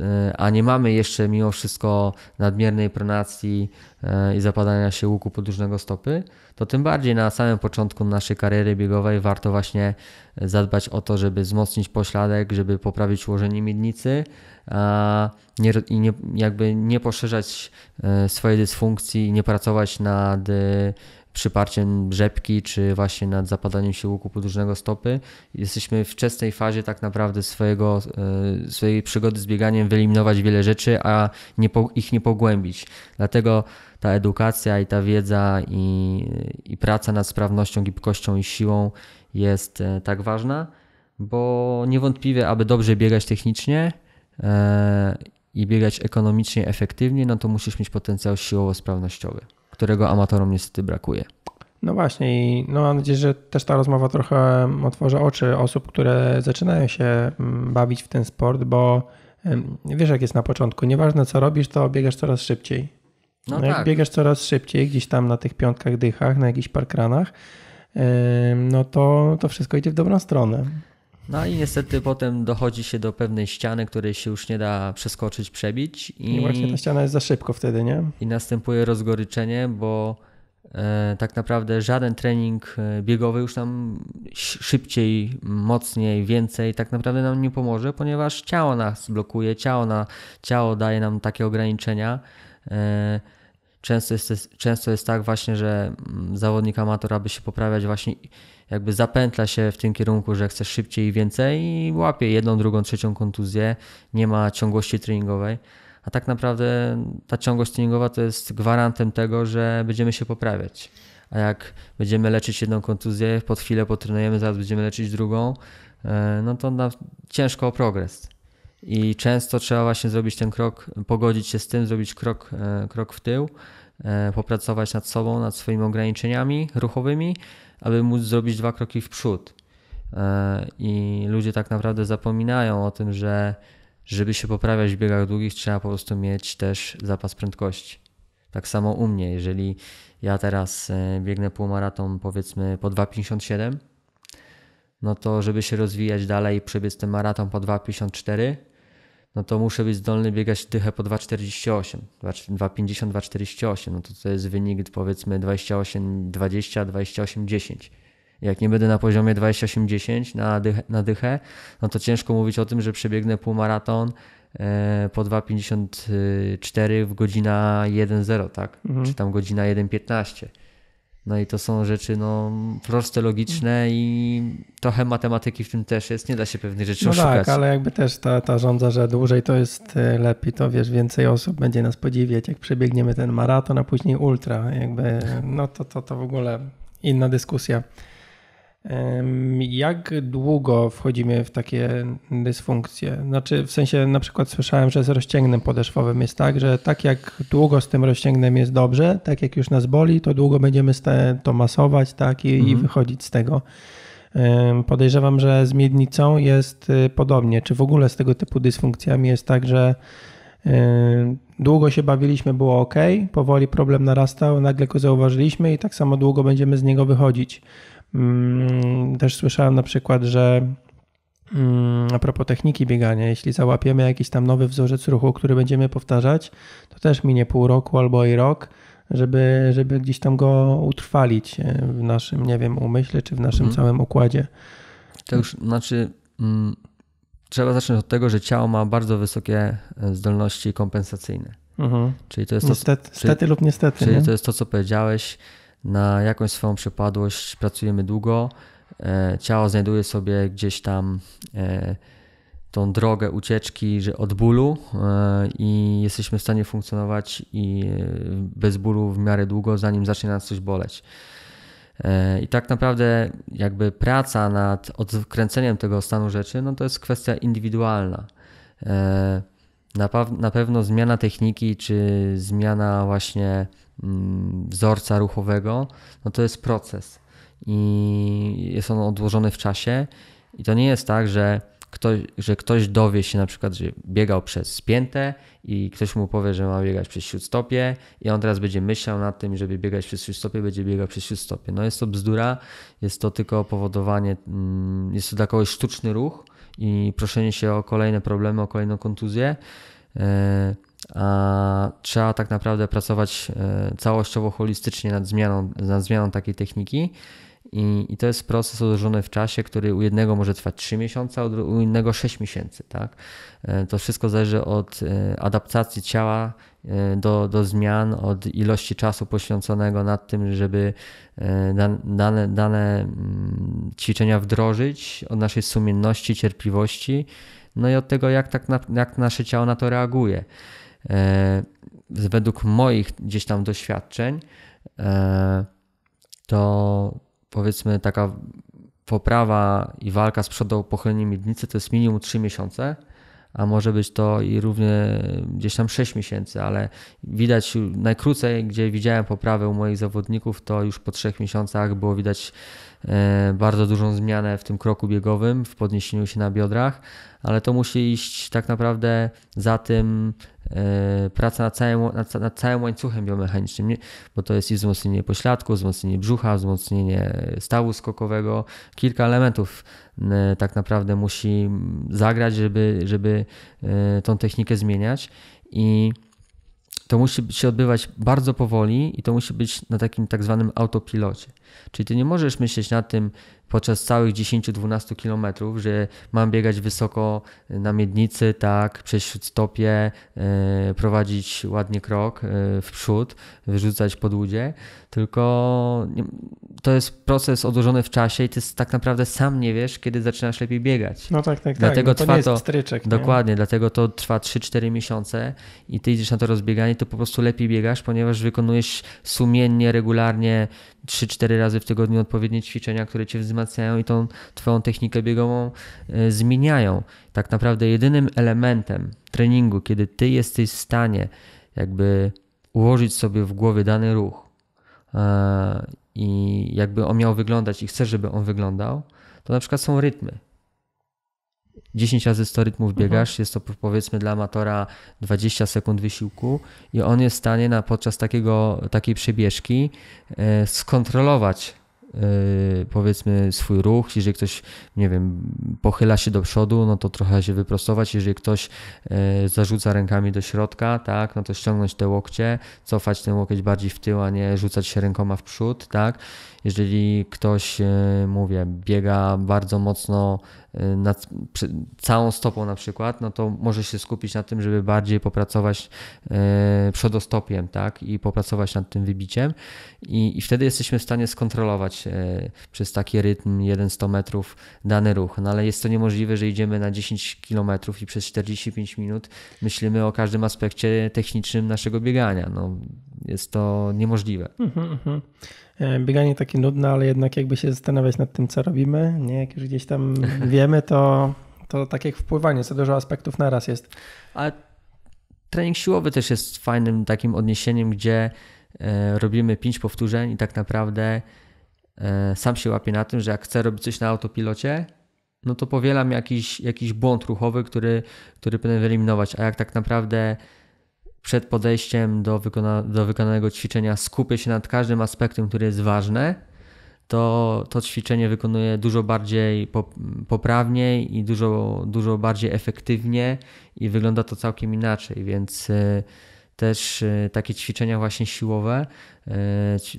e, a nie mamy jeszcze mimo wszystko nadmiernej pronacji e, i zapadania się łuku podłużnego stopy, to tym bardziej na samym początku naszej kariery biegowej warto właśnie zadbać o to, żeby wzmocnić pośladek, żeby poprawić ułożenie miednicy nie, i nie, jakby nie poszerzać e, swojej dysfunkcji i nie pracować nad przyparciem rzepki, czy właśnie nad zapadaniem się łuku podłużnego stopy. Jesteśmy w wczesnej fazie tak naprawdę swojego, e, swojej przygody z bieganiem wyeliminować wiele rzeczy, a nie ich nie pogłębić. Dlatego ta edukacja i ta wiedza i, i praca nad sprawnością, gibkością i siłą jest e, tak ważna, bo niewątpliwie, aby dobrze biegać technicznie, e, i biegać ekonomicznie, efektywnie, no to musisz mieć potencjał siłowo-sprawnościowy którego amatorom niestety brakuje. No właśnie, no mam nadzieję, że też ta rozmowa trochę otworzy oczy osób, które zaczynają się mm, bawić w ten sport, bo wiesz, jak jest na początku, nieważne co robisz, to biegasz coraz szybciej. No, no jak tak. biegasz coraz szybciej, gdzieś tam na tych piątkach dychach, na jakichś parkranach, no to, to wszystko idzie w dobrą stronę. No i niestety potem dochodzi się do pewnej ściany, której się już nie da przeskoczyć, przebić. I, I właśnie ta ściana jest za szybko wtedy, nie? I następuje rozgoryczenie, bo e, tak naprawdę żaden trening e, biegowy już nam szybciej, mocniej, więcej tak naprawdę nam nie pomoże, ponieważ ciało nas blokuje, ciało, na, ciało daje nam takie ograniczenia. E, często jest, często jest tak właśnie, że mm, zawodnik amator, aby się poprawiać właśnie jakby zapętla się w tym kierunku, że chcesz szybciej i więcej i łapie jedną, drugą, trzecią kontuzję, nie ma ciągłości treningowej. A tak naprawdę ta ciągłość treningowa to jest gwarantem tego, że będziemy się poprawiać. A jak będziemy leczyć jedną kontuzję, pod chwilę potrenujemy, zaraz będziemy leczyć drugą, e, no to na, ciężko o progres. I często trzeba właśnie zrobić ten krok, pogodzić się z tym, zrobić krok, e, krok w tył, e, popracować nad sobą, nad swoimi ograniczeniami ruchowymi, aby móc zrobić dwa kroki w przód. E, I ludzie tak naprawdę zapominają o tym, że żeby się poprawiać w biegach długich, trzeba po prostu mieć też zapas prędkości. Tak samo u mnie, jeżeli ja teraz e, biegnę półmaraton powiedzmy po 2,57, no to żeby się rozwijać dalej i przebiec ten maraton po 2,54, no to muszę być zdolny biegać dychę po 2,48, 2,50, 2,48, no to to jest wynik powiedzmy 28,20, 28,10. Jak nie będę na poziomie 28,10 na, dychę, na dychę, no to ciężko mówić o tym, że przebiegnę półmaraton e, po 2,54 w godzina 1,0, tak? Mhm. Czy tam godzina 1,15. No i to są rzeczy no, proste, logiczne i trochę matematyki w tym też jest. Nie da się pewnych rzeczy no tak, oszukać. Tak, ale jakby też ta, ta żądza, że dłużej to jest e, lepiej, to wiesz, więcej osób będzie nas podziwiać. Jak przebiegniemy ten maraton, a później ultra, jakby no to, to, to w ogóle inna dyskusja. Jak długo wchodzimy w takie dysfunkcje? Znaczy, w sensie na przykład słyszałem, że z rozcięgnem podeszwowym jest tak, że tak jak długo z tym rozcięgnem jest dobrze, tak jak już nas boli, to długo będziemy to masować tak, i, mhm. i wychodzić z tego. Podejrzewam, że z miednicą jest y, podobnie. Czy w ogóle z tego typu dysfunkcjami jest tak, że y, Długo się bawiliśmy, było ok, powoli problem narastał, nagle go zauważyliśmy i tak samo długo będziemy z niego wychodzić. Mm, też słyszałem na przykład, że mm, a propos techniki biegania, jeśli załapiemy jakiś tam nowy wzorzec ruchu, który będziemy powtarzać, to też minie pół roku albo i rok, żeby, żeby gdzieś tam go utrwalić e, w naszym, nie wiem, umyśle czy w naszym mhm. całym układzie. To już znaczy, mm, trzeba zacząć od tego, że ciało ma bardzo wysokie e, zdolności kompensacyjne. Mhm. Czyli to jest niestety, lub niestety. Czyli nie? to jest to, co powiedziałeś na jakąś swoją przypadłość pracujemy długo, e, ciało znajduje sobie gdzieś tam e, tą drogę ucieczki że od bólu e, i jesteśmy w stanie funkcjonować i bez bólu w miarę długo, zanim zacznie nas coś boleć. I tak naprawdę jakby praca nad odkręceniem tego stanu rzeczy, no to jest kwestia indywidualna. Na, na pewno zmiana techniki, czy zmiana właśnie Mm, wzorca ruchowego, no to jest proces i jest on odłożony w czasie. I to nie jest tak, że ktoś, że ktoś dowie się na przykład, że biegał przez spiętę i ktoś mu powie, że ma biegać przez śródstopie i on teraz będzie myślał nad tym, żeby biegać przez śródstopie, będzie biegał przez śródstopie. No jest to bzdura, jest to tylko powodowanie, mm, jest to dla kogoś sztuczny ruch i proszenie się o kolejne problemy, o kolejną kontuzję. E, a trzeba tak naprawdę pracować e, całościowo, holistycznie nad zmianą, nad zmianą takiej techniki. I, I, to jest proces odłożony w czasie, który u jednego może trwać 3 miesiące, a u innego 6 miesięcy. Tak? E, to wszystko zależy od e, adaptacji ciała do, do zmian, od ilości czasu poświęconego nad tym, żeby dane, dane mm, ćwiczenia wdrożyć, od naszej sumienności, cierpliwości, no i od tego, jak, tak na, jak nasze ciało na to reaguje. E, według moich gdzieś tam doświadczeń, e, to powiedzmy taka poprawa i walka z przodopochylnymi miednicy to jest minimum 3 miesiące, a może być to i równie gdzieś tam 6 miesięcy, ale widać najkrócej, gdzie widziałem poprawę u moich zawodników, to już po 3 miesiącach było widać e, bardzo dużą zmianę w tym kroku biegowym, w podniesieniu się na biodrach, ale to musi iść tak naprawdę za tym E, praca nad całym, nad, całym łańcuchem biomechanicznym, nie? bo to jest i wzmocnienie pośladku, wzmocnienie brzucha, wzmocnienie stawu skokowego. Kilka elementów tak naprawdę musi zagrać, żeby, żeby e, tą technikę zmieniać. I to musi się odbywać bardzo powoli i to musi być na takim tak zwanym autopilocie. Czyli ty nie możesz myśleć na tym podczas całych 10-12 kilometrów, że mam biegać wysoko na miednicy, tak, przez śródstopie, yy, e, prowadzić ładnie krok yy, w przód, wyrzucać podłudzie, tylko nie, to jest proces odłożony w czasie i ty tak naprawdę sam nie wiesz, kiedy zaczynasz lepiej biegać. No tak, tak, tak dlatego tak. No to trwa to, stryczek, Dokładnie, nie? dlatego to trwa 3-4 miesiące i ty idziesz na to rozbieganie, to po prostu lepiej biegasz, ponieważ wykonujesz sumiennie, regularnie 3-4 razy w tygodniu odpowiednie ćwiczenia, które cię wzmacniają i tą twoją technikę biegową e, zmieniają. Tak naprawdę jedynym elementem treningu, kiedy ty jesteś w stanie jakby ułożyć sobie w głowie dany ruch e, i jakby on miał wyglądać i chcesz, żeby on wyglądał, to na przykład są rytmy. 10 razy 100 rytmów mhm. biegasz, mhm. jest to powiedzmy dla amatora 20 sekund wysiłku i on jest w stanie na, podczas takiego, takiej przebieżki e, skontrolować e, powiedzmy swój ruch, jeżeli ktoś, nie wiem, pochyla się do przodu, no to trochę się wyprostować, jeżeli ktoś e, zarzuca rękami do środka, tak, no to ściągnąć te łokcie, cofać ten łokieć bardziej w tył, a nie rzucać się rękoma w przód, tak jeżeli ktoś, e, mówię, biega bardzo mocno e, nad, przy, całą stopą na przykład, no to może się skupić na tym, żeby bardziej popracować e, przodostopiem, tak, i popracować nad tym wybiciem i, i wtedy jesteśmy w stanie skontrolować e, przez taki rytm 1-100 metrów dany ruch, no ale jest to niemożliwe, że idziemy na 10 km i przez 45 minut myślimy o każdym aspekcie technicznym naszego biegania, no jest to niemożliwe. mm -hmm. E, bieganie takie nudne, ale jednak jakby się zastanawiać nad tym, co robimy, nie? jak już gdzieś tam wiemy, to, to tak jak wpływanie, co dużo aspektów naraz jest. A trening siłowy też jest fajnym takim odniesieniem, gdzie e, robimy pięć powtórzeń i tak naprawdę e, sam się łapię na tym, że jak chcę robić coś na autopilocie, no to powielam jakiś, jakiś błąd ruchowy, który, który powinien wyeliminować, a jak tak naprawdę przed podejściem do, wykona, do wykonanego ćwiczenia skupię się nad każdym aspektem, który jest ważny, to to ćwiczenie wykonuję dużo bardziej poprawnie i dużo, dużo bardziej efektywnie i wygląda to całkiem inaczej, więc. Yy, też e, takie ćwiczenia właśnie siłowe e,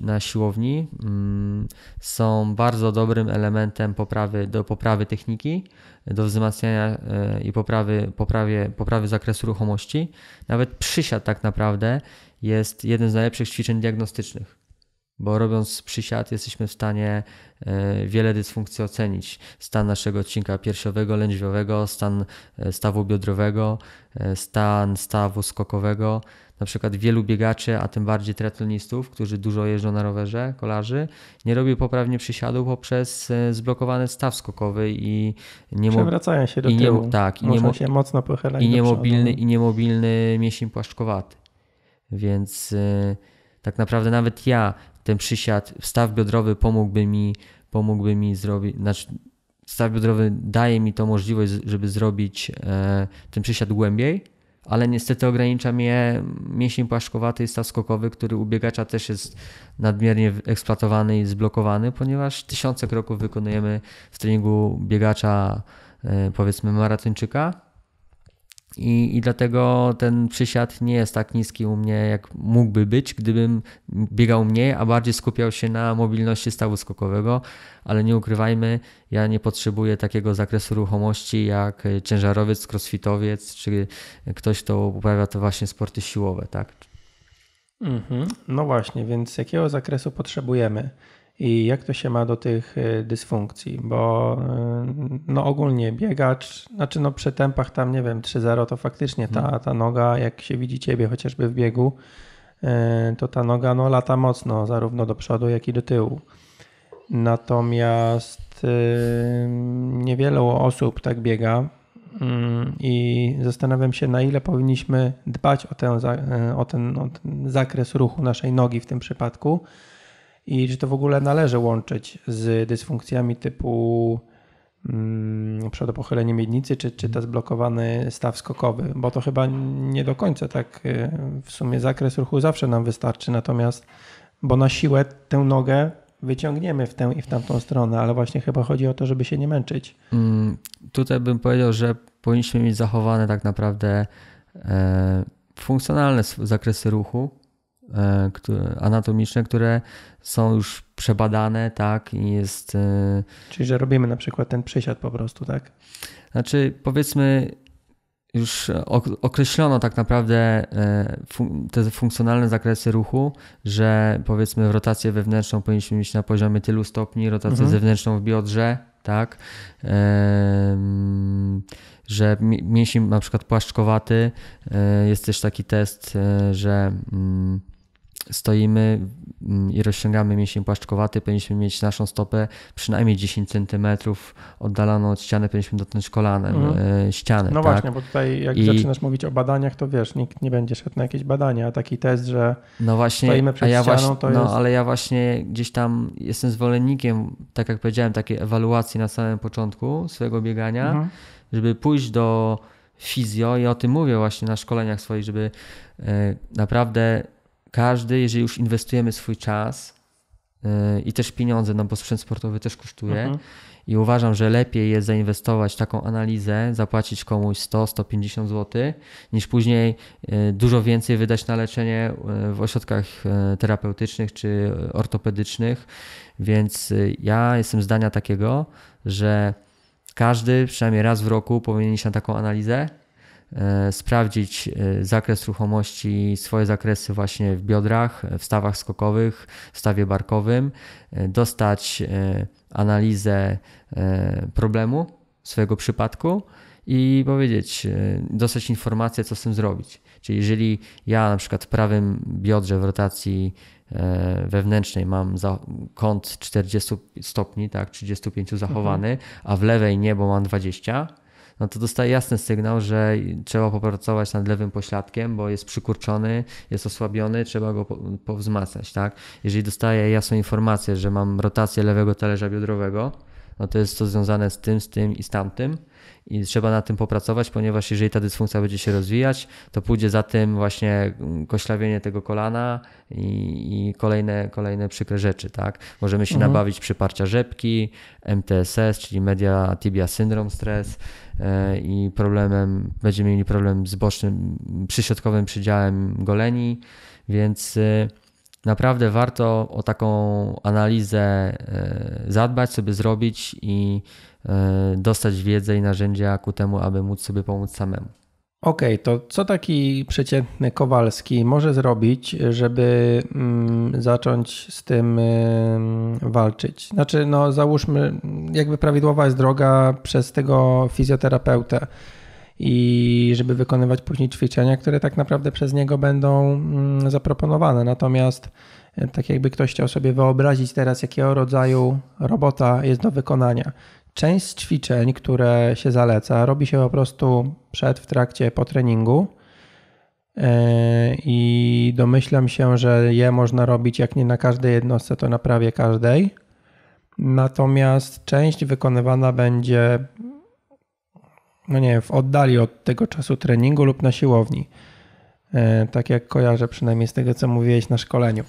na siłowni mm, są bardzo dobrym elementem poprawy, do poprawy techniki, do wzmacniania e, i poprawy, poprawie, poprawy zakresu ruchomości. Nawet przysiad tak naprawdę jest jednym z najlepszych ćwiczeń diagnostycznych bo robiąc przysiad jesteśmy w stanie wiele dysfunkcji ocenić. Stan naszego odcinka piersiowego, lędźwiowego, stan stawu biodrowego, stan stawu skokowego na przykład wielu biegaczy, a tym bardziej triatlonistów, którzy dużo jeżdżą na rowerze, kolarzy, nie robi poprawnie przysiadu poprzez e, zblokowany staw skokowy i nie Przewracają się do i tyłu. Nie, tak, i nie, się mocno pochylać i niemobilny, I niemobilny mięsień płaszczkowaty. Więc yy, tak naprawdę nawet ja ten przysiad, staw biodrowy pomógłby mi, pomógłby mi zrobić, znaczy staw biodrowy daje mi to możliwość, żeby zrobić e, ten przysiad głębiej, ale niestety ogranicza mnie mięsień płaszczkowaty i staw skokowy, który u biegacza też jest nadmiernie eksploatowany i zblokowany, ponieważ tysiące kroków wykonujemy w treningu biegacza, e, powiedzmy maratończyka, i, I dlatego ten przysiad nie jest tak niski u mnie, jak mógłby być, gdybym biegał mniej, a bardziej skupiał się na mobilności stawu skokowego. Ale nie ukrywajmy, ja nie potrzebuję takiego zakresu ruchomości jak ciężarowiec, crossfitowiec, czy ktoś, kto uprawia to właśnie sporty siłowe. Tak? Mhm. No właśnie, więc jakiego zakresu potrzebujemy? i jak to się ma do tych e, dysfunkcji, bo e, no ogólnie biegacz, znaczy no przy tempach tam nie wiem 3-0 to faktycznie ta, mhm. ta noga, jak się widzi ciebie chociażby w biegu, e, to ta noga no lata mocno zarówno do przodu jak i do tyłu. Natomiast niewiele osób tak biega mm, i zastanawiam się na ile powinniśmy dbać o ten, o ten, o ten zakres ruchu naszej nogi w tym przypadku i czy to w ogóle należy łączyć z dysfunkcjami typu mm, pochylenie miednicy, czy, czy to zblokowany staw skokowy, bo to chyba nie do końca tak y, w sumie zakres ruchu zawsze nam wystarczy, natomiast bo na siłę tę nogę wyciągniemy w tę i w tamtą stronę, ale właśnie chyba chodzi o to, żeby się nie męczyć. Mm, tutaj bym powiedział, że powinniśmy mieć zachowane tak naprawdę e, funkcjonalne zakresy ruchu, E, anatomiczne, które są już przebadane, tak, i jest... E, Czyli, że robimy na przykład ten przysiad po prostu, tak? Znaczy, powiedzmy, już określono tak naprawdę e, te funkcjonalne zakresy ruchu, że powiedzmy rotację wewnętrzną powinniśmy mieć na poziomie tylu stopni, rotację mhm. zewnętrzną w biodrze, tak? Że mięsień na przykład płaszczkowaty, jest też taki test, że mm, stoimy mm, i rozciągamy mięsień płaszczkowaty, powinniśmy mieć naszą stopę przynajmniej 10 cm oddaloną od ściany, powinniśmy dotknąć kolanem mm. ściany. No tak? właśnie, bo tutaj jak I... zaczynasz mówić o badaniach, to wiesz, nikt nie będzie szedł na jakieś badania, a taki test, że no właśnie, stoimy przed ja ścianą, właśnie, to no, jest... No ale ja właśnie gdzieś tam jestem zwolennikiem, tak jak powiedziałem, takiej ewaluacji na samym początku swojego biegania, mm. żeby pójść do fizjo i o tym mówię właśnie na szkoleniach swoich, żeby e, naprawdę każdy, jeżeli już inwestujemy swój czas y, i też pieniądze, no bo sprzęt sportowy też kosztuje, mhm. i uważam, że lepiej jest zainwestować w taką analizę, zapłacić komuś 100-150 zł, niż później y, dużo więcej wydać na leczenie y, w ośrodkach terapeutycznych czy ortopedycznych. Więc ja jestem zdania takiego, że każdy przynajmniej raz w roku powinien iść na taką analizę E, sprawdzić e, zakres ruchomości, swoje zakresy właśnie w biodrach, w stawach skokowych, w stawie barkowym, e, dostać analizę problemu swojego przypadku i powiedzieć, dostać informację, co z tym zrobić. Czyli jeżeli ja na przykład w prawym biodrze w rotacji wewnętrznej mam za, kąt 40 stopni, tak, 35 zachowany, mhm. a w lewej nie, bo mam 20, no to dostaje jasny sygnał, że trzeba popracować nad lewym pośladkiem, bo jest przykurczony, jest osłabiony, trzeba go powzmacniać, tak? Jeżeli dostaję jasną informację, że mam rotację lewego talerza biodrowego, no to jest to związane z tym, z tym i z tamtym i trzeba nad tym popracować, ponieważ jeżeli ta dysfunkcja będzie się rozwijać, to pójdzie za tym właśnie koślawienie tego kolana i, i kolejne, kolejne przykre rzeczy, tak? Możemy się mhm. nabawić przyparcia rzepki, MTSS, czyli media tibia syndrom stres, E, i problemem, będziemy mieli problem z bocznym, przyśrodkowym przydziałem goleni, więc e, naprawdę warto o taką analizę e, zadbać, sobie zrobić i dostać wiedzę i narzędzia ku temu, aby móc sobie pomóc samemu. Okej, okay, to co taki przeciętny Kowalski może zrobić, żeby mm, zacząć z tym mm, walczyć? Znaczy, no załóżmy, jakby prawidłowa jest droga przez tego fizjoterapeutę i żeby wykonywać później ćwiczenia, które tak naprawdę przez niego będą mm, zaproponowane. Natomiast e, tak jakby ktoś chciał sobie wyobrazić teraz, jakiego rodzaju robota jest do wykonania. Część ćwiczeń, które się zaleca, robi się po prostu przed, w trakcie, po treningu. E, I domyślam się, że je można robić jak nie na każdej jednostce, to na prawie każdej. Natomiast część wykonywana będzie, no nie wiem, w oddali od tego czasu treningu lub na siłowni. E, tak jak kojarzę przynajmniej z tego, co mówiłeś na szkoleniu.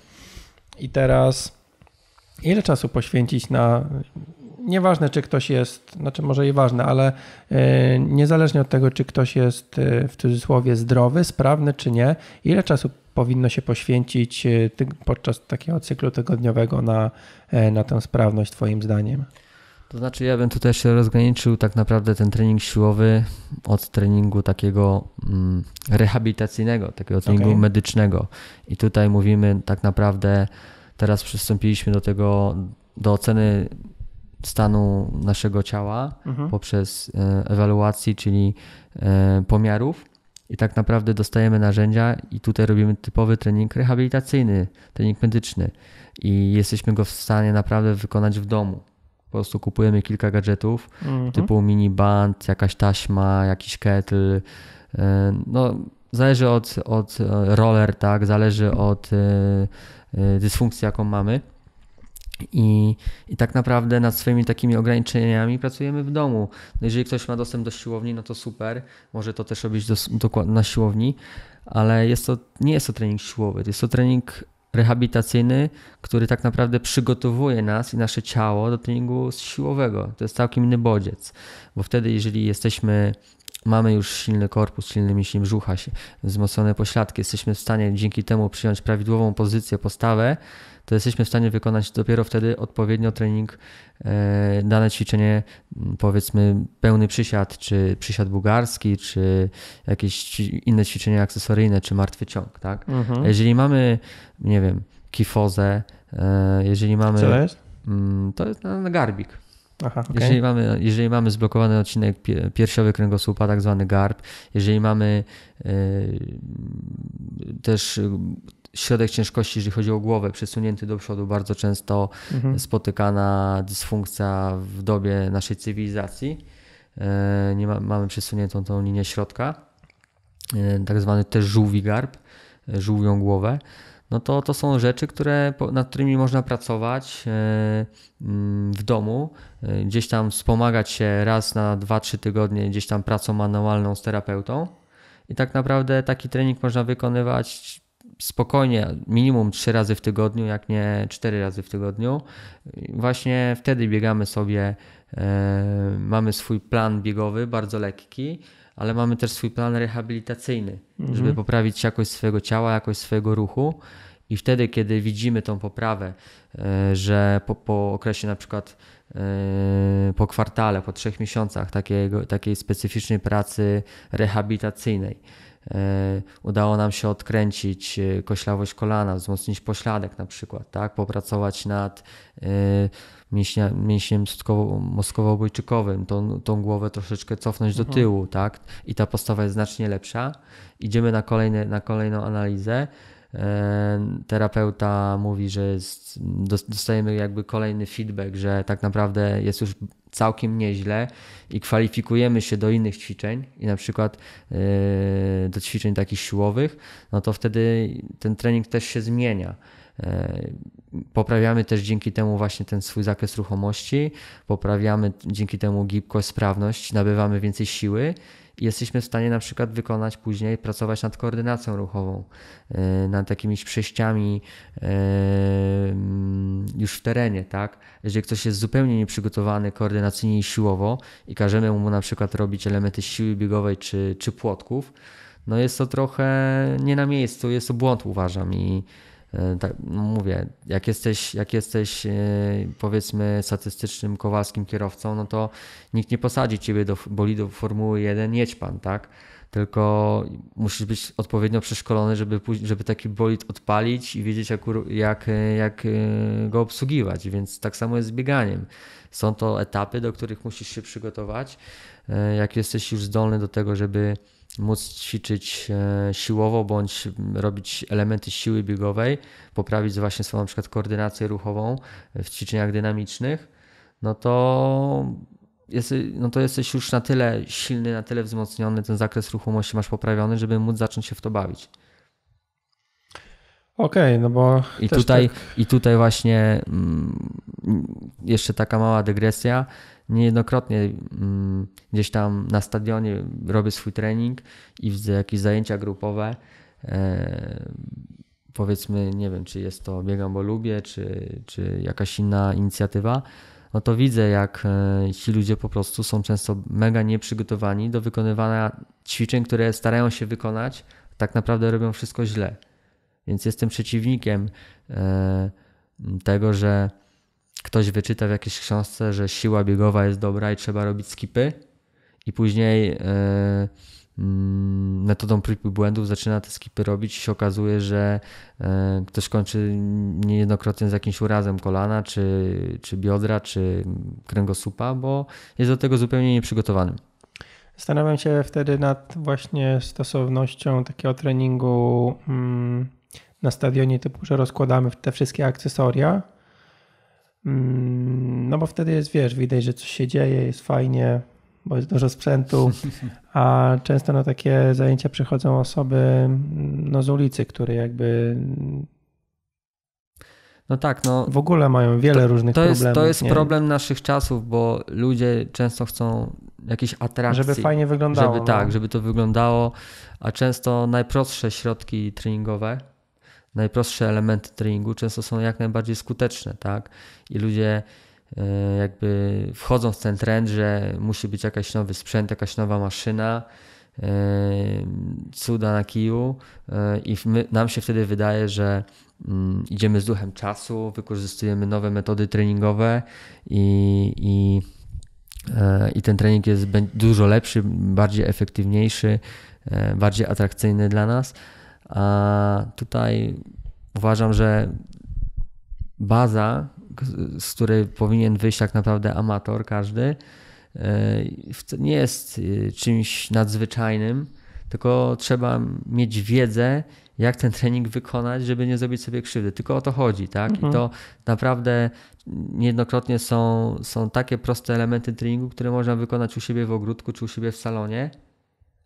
I teraz, ile czasu poświęcić na nieważne, czy ktoś jest, znaczy może i ważne, ale e, niezależnie od tego, czy ktoś jest e, w cudzysłowie zdrowy, sprawny czy nie, ile czasu powinno się poświęcić e, podczas takiego cyklu tygodniowego na, na tę sprawność, Twoim zdaniem? To znaczy, ja bym tutaj się rozgraniczył tak naprawdę ten trening siłowy od treningu takiego mm, rehabilitacyjnego, takiego treningu okay. medycznego. I tutaj mówimy tak naprawdę, teraz przystąpiliśmy do tego, do oceny stanu naszego ciała mhm. poprzez e, ewaluacji, czyli e, pomiarów. I tak naprawdę dostajemy narzędzia, i tutaj robimy typowy trening rehabilitacyjny, trening medyczny, i jesteśmy go w stanie naprawdę wykonać w domu. Po prostu kupujemy kilka gadżetów mhm. typu band, jakaś taśma, jakiś kettle. E, no, zależy od, od roller, tak, zależy od dysfunkcji, jaką mamy. I, I tak naprawdę nad swoimi takimi ograniczeniami pracujemy w domu. No jeżeli ktoś ma dostęp do siłowni, no to super, może to też robić do, do, na siłowni, ale jest to, nie jest to trening siłowy, to jest to trening rehabilitacyjny, który tak naprawdę przygotowuje nas i nasze ciało do treningu siłowego. To jest całkiem inny bodziec, bo wtedy, jeżeli jesteśmy mamy już silny korpus, silny mięśnie brzucha, wzmocnione pośladki, jesteśmy w stanie dzięki temu przyjąć prawidłową pozycję, postawę, to jesteśmy w stanie wykonać dopiero wtedy odpowiednio trening, dane ćwiczenie, powiedzmy pełny przysiad, czy przysiad bułgarski, czy jakieś inne ćwiczenia akcesoryjne, czy martwy ciąg. Tak? Mhm. Jeżeli mamy, nie wiem, kifozę, e, jeżeli mamy. Co jest? To jest na, na garbik. Aha, okay. jeżeli, mamy, jeżeli mamy zblokowany odcinek piersiowy kręgosłupa, tak zwany garb, jeżeli mamy y, też środek ciężkości, jeżeli chodzi o głowę, przesunięty do przodu, bardzo często mhm. spotykana dysfunkcja w dobie naszej cywilizacji. E, nie ma, mamy przesuniętą tą linię środka, e, tak zwany też żółwi garb, e, żółwią głowę. No to, to są rzeczy, które, nad którymi można pracować mm, w domu, gdzieś tam wspomagać się raz na 2-3 tygodnie gdzieś tam pracą manualną z terapeutą. I tak naprawdę taki trening można wykonywać spokojnie minimum trzy razy w tygodniu, jak nie cztery razy w tygodniu. Właśnie wtedy biegamy sobie, e, mamy swój plan biegowy, bardzo lekki, ale mamy też swój plan rehabilitacyjny, mhm. żeby poprawić jakość swojego ciała, jakość swojego ruchu. I wtedy, kiedy widzimy tą poprawę, e, że po, po okresie na przykład e, po kwartale, po trzech miesiącach takiego, takiej specyficznej pracy rehabilitacyjnej, E, udało nam się odkręcić e, koślawość kolana, wzmocnić pośladek na przykład, tak? popracować nad e, mięśnia, mięśniem moskowo-obojczykowym, tą, tą głowę troszeczkę cofnąć do mhm. tyłu tak? i ta postawa jest znacznie lepsza. Idziemy na, kolejne, na kolejną analizę. Terapeuta mówi, że jest, dostajemy jakby kolejny feedback, że tak naprawdę jest już całkiem nieźle i kwalifikujemy się do innych ćwiczeń i na przykład e, do ćwiczeń takich siłowych, no to wtedy ten trening też się zmienia. E, poprawiamy też dzięki temu właśnie ten swój zakres ruchomości, poprawiamy dzięki temu gibkość, sprawność, nabywamy więcej siły jesteśmy w stanie na przykład wykonać później, pracować nad koordynacją ruchową, e, nad jakimiś przejściami e, mm, już w terenie, tak? Jeżeli ktoś jest zupełnie nieprzygotowany koordynacyjnie i siłowo i każemy mu na przykład robić elementy siły biegowej czy, czy płotków, no jest to trochę nie na miejscu, jest to błąd uważam i E, tak, no mówię, jak jesteś, jak jesteś e, powiedzmy statystycznym kowalskim kierowcą, no to nikt nie posadzi ciebie do bolidu Formuły 1, jedź pan, tak? Tylko musisz być odpowiednio przeszkolony, żeby, żeby taki bolid odpalić i wiedzieć, jak, jak, e, jak go obsługiwać. Więc tak samo jest z bieganiem. Są to etapy, do których musisz się przygotować. E, jak jesteś już zdolny do tego, żeby móc ćwiczyć e, siłowo bądź robić elementy siły biegowej, poprawić właśnie swoją na przykład koordynację ruchową e, w ćwiczeniach dynamicznych, no to no to jesteś już na tyle silny, na tyle wzmocniony, ten zakres ruchomości masz poprawiony, żeby móc zacząć się w to bawić. Okej, okay, no bo. I tutaj, tak... I tutaj właśnie mm, jeszcze taka mała dygresja. Niejednokrotnie mm, gdzieś tam na stadionie robię swój trening i widzę jakieś zajęcia grupowe. E, powiedzmy, nie wiem, czy jest to Biegam, bo lubię, czy, czy jakaś inna inicjatywa. No to widzę, jak e, ci ludzie po prostu są często mega nieprzygotowani do wykonywania ćwiczeń, które starają się wykonać, tak naprawdę robią wszystko źle. Więc jestem przeciwnikiem e, tego, że ktoś wyczyta w jakiejś książce, że siła biegowa jest dobra i trzeba robić skipy, i później e, mm, metodą prób i błędów zaczyna te skipy robić i się okazuje, że e, ktoś kończy niejednokrotnie z jakimś urazem kolana, czy, czy biodra, czy kręgosłupa, bo jest do tego zupełnie nieprzygotowanym. Zastanawiam się wtedy nad właśnie stosownością takiego treningu. Hmm na stadionie, typu, że rozkładamy te wszystkie akcesoria. Mm, no bo wtedy jest, wiesz, widać, że coś się dzieje, jest fajnie, bo jest dużo sprzętu, a często na takie zajęcia przychodzą osoby mm, no, z ulicy, które jakby no tak, no. W ogóle mają wiele to, różnych to jest, problemów. To jest nie? problem naszych czasów, bo ludzie często chcą jakieś atrakcji. Żeby fajnie wyglądało. Żeby, tak, no. Tak, żeby to wyglądało, a często najprostsze środki treningowe najprostsze elementy treningu często są jak najbardziej skuteczne, tak? I ludzie e, jakby wchodzą w ten trend, że musi być jakiś nowy sprzęt, jakaś nowa maszyna, e, cuda na kiju e, i my, nam się wtedy wydaje, że mm, idziemy z duchem czasu, wykorzystujemy nowe metody treningowe i, i, i ten trening jest dużo lepszy, bardziej efektywniejszy, bardziej atrakcyjny dla nas a tutaj uważam, że baza, z której powinien wyjść tak naprawdę amator każdy, e, nie jest e, czymś nadzwyczajnym, tylko trzeba mieć wiedzę, jak ten trening wykonać, żeby nie zrobić sobie krzywdy. Tylko o to chodzi, tak? Mhm. I to naprawdę niejednokrotnie są, są takie proste elementy treningu, które można wykonać u siebie w ogródku czy u siebie w salonie,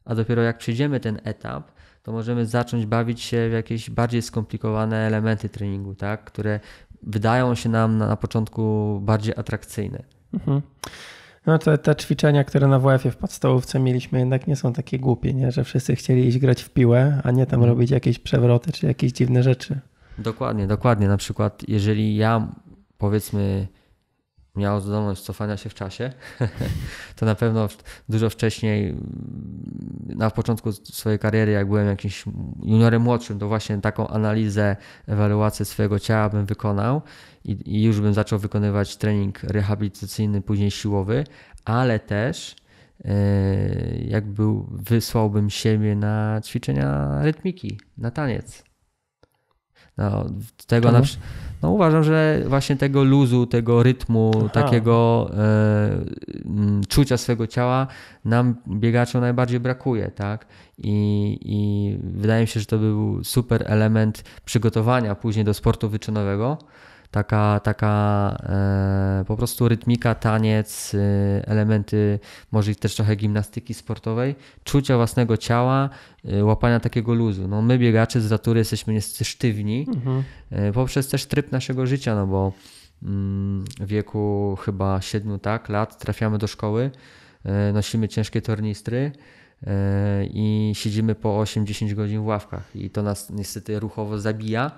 a dopiero jak przejdziemy ten etap, to możemy zacząć bawić się w jakieś bardziej skomplikowane elementy treningu, tak? które wydają się nam na, na początku bardziej atrakcyjne. Mhm. No te, te ćwiczenia, które na WF-ie w podstawówce mieliśmy, jednak nie są takie głupie, nie? że wszyscy chcieli iść grać w piłę, a nie tam mhm. robić jakieś przewroty czy jakieś dziwne rzeczy. Dokładnie, dokładnie. Na przykład, jeżeli ja powiedzmy miało zdolność cofania się w czasie, to na pewno dużo wcześniej, mm, na początku swojej kariery, jak byłem jakimś juniorem młodszym, to właśnie taką analizę, ewaluację swojego ciała bym wykonał i, i już bym zaczął wykonywać trening rehabilitacyjny, później siłowy, ale też yy, jak był, wysłałbym siebie na ćwiczenia rytmiki, na taniec. No, tego Czemu? na, no uważam, że właśnie tego luzu, tego rytmu, Aha. takiego e, czucia swego ciała nam biegaczom najbardziej brakuje, tak? I, I wydaje mi się, że to był super element przygotowania później do sportu wyczynowego taka, taka e, po prostu rytmika, taniec, e, elementy może też trochę gimnastyki sportowej, czucia własnego ciała, e, łapania takiego luzu. No, my biegacze z natury jesteśmy niestety sztywni mhm. E, poprzez też tryb naszego życia, no bo mm, w wieku chyba 7 tak, lat trafiamy do szkoły, nosimy ciężkie tornistry i siedzimy po 8-10 godzin w ławkach i to nas niestety ruchowo zabija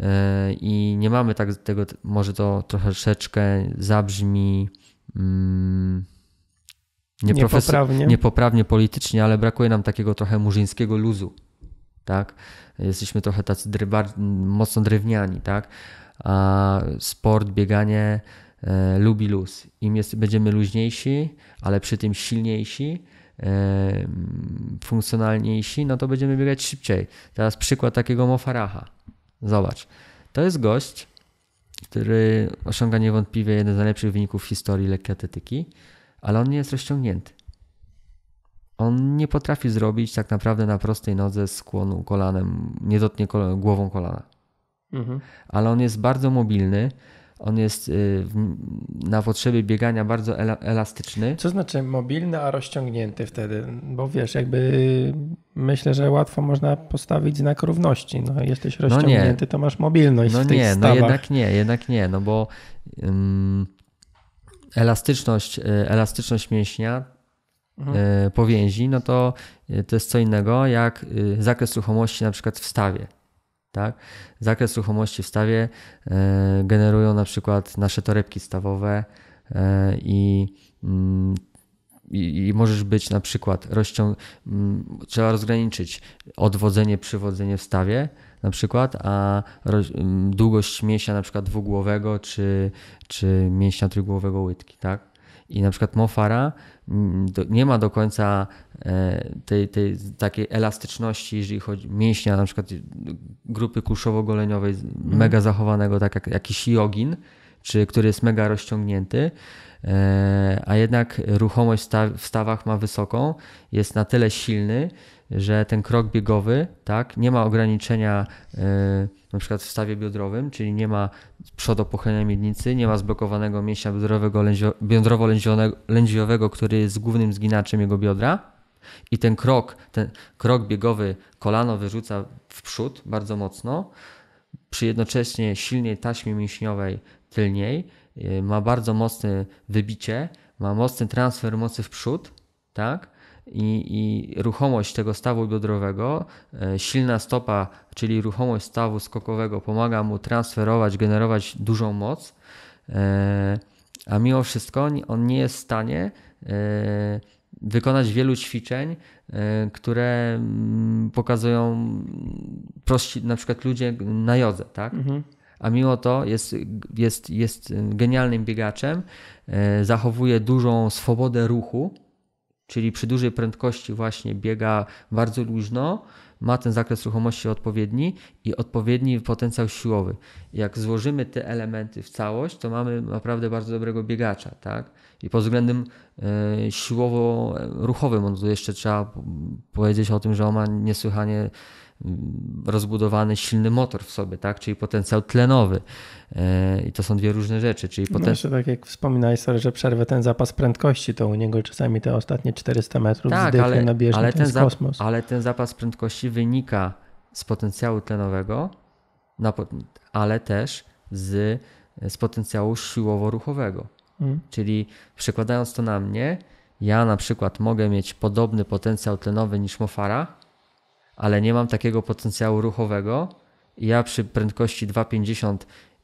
E, i nie mamy tak tego, może to troszeczkę zabrzmi mm, niepoprawnie. niepoprawnie politycznie, ale brakuje nam takiego trochę murzyńskiego luzu, tak? Jesteśmy trochę tacy drybar, mocno drewniani, tak? A sport, bieganie e, lubi luz. Im jest, będziemy luźniejsi, ale przy tym silniejsi, e, funkcjonalniejsi, no to będziemy biegać szybciej. Teraz przykład takiego Mofaraha Zobacz. To jest gość, który osiąga niewątpliwie jeden z najlepszych wyników w historii lekkiej ale on nie jest rozciągnięty. On nie potrafi zrobić tak naprawdę na prostej nodze skłonu kolanem, nie dotnie kol głową kolana. Mhm. Ale on jest bardzo mobilny, on jest y, na potrzeby biegania bardzo elastyczny. Co znaczy mobilny, a rozciągnięty wtedy? Bo wiesz, jakby myślę, że łatwo można postawić znak równości. No, jesteś no rozciągnięty, no to masz mobilność no w tych nie, no stawach. No jednak nie, jednak nie, no bo elastyczność, y, elastyczność mięśnia mhm. Y, powięzi, no to to jest co innego jak zakres ruchomości na przykład w stawie. Tak? Zakres ruchomości w stawie e, generują na przykład nasze torebki stawowe e, i mm, i, i, możesz być na przykład rozciąg... Mm, trzeba rozgraniczyć odwodzenie, przywodzenie w stawie na przykład, a roz... Mm, długość mięśnia na przykład dwugłowego czy, czy mięśnia trójgłowego łydki, tak? I na przykład Mofara Mm, nie ma do końca e, tej, tej takiej elastyczności, jeżeli chodzi o mięśnia na przykład grupy kuszowo-goleniowej, mhm. mega zachowanego, tak jak jakiś jogin, czy który jest mega rozciągnięty, e, a jednak ruchomość w stawach ma wysoką, jest na tyle silny, że ten krok biegowy, tak, nie ma ograniczenia np. E, na przykład w stawie biodrowym, czyli nie ma przodopochylenia miednicy, nie ma zblokowanego mięśnia biodrowego, biodrowo-lędziowego, który jest głównym zginaczem jego biodra i ten krok, ten krok biegowy kolano wyrzuca w przód bardzo mocno, przy jednocześnie silnej taśmie mięśniowej tylniej, y, ma bardzo mocne wybicie, ma mocny transfer mocy w przód, tak? I, i, ruchomość tego stawu biodrowego, y, silna stopa, czyli ruchomość stawu skokowego pomaga mu transferować, generować dużą moc, y, a mimo wszystko on nie jest w stanie wykonać wielu ćwiczeń, które mm, pokazują prości, na przykład ludzie na jodze, tak? Mhm a mimo to jest, jest, jest genialnym biegaczem, e, zachowuje dużą swobodę ruchu, czyli przy dużej prędkości właśnie biega bardzo luźno, ma ten zakres ruchomości odpowiedni i odpowiedni potencjał siłowy. Jak złożymy te elementy w całość, to mamy naprawdę bardzo dobrego biegacza, tak? I pod względem e, siłowo-ruchowym, on tu jeszcze trzeba powiedzieć o tym, że on ma niesłychanie rozbudowany silny motor w sobie, tak? czyli potencjał tlenowy. E, I to są dwie różne rzeczy. Czyli no poten... Jeszcze tak jak wspominałeś, sorry, że przerwę ten zapas prędkości, to u niego czasami te ostatnie 400 metrów tak, ale, nabierze, ale ten, ten kosmos. Ale ten zapas prędkości wynika z potencjału tlenowego, ale też z, z potencjału siłowo-ruchowego. Hmm. Czyli przekładając to na mnie, ja na przykład mogę mieć podobny potencjał tlenowy niż Mofara, ale nie mam takiego potencjału ruchowego. Ja przy prędkości 2,50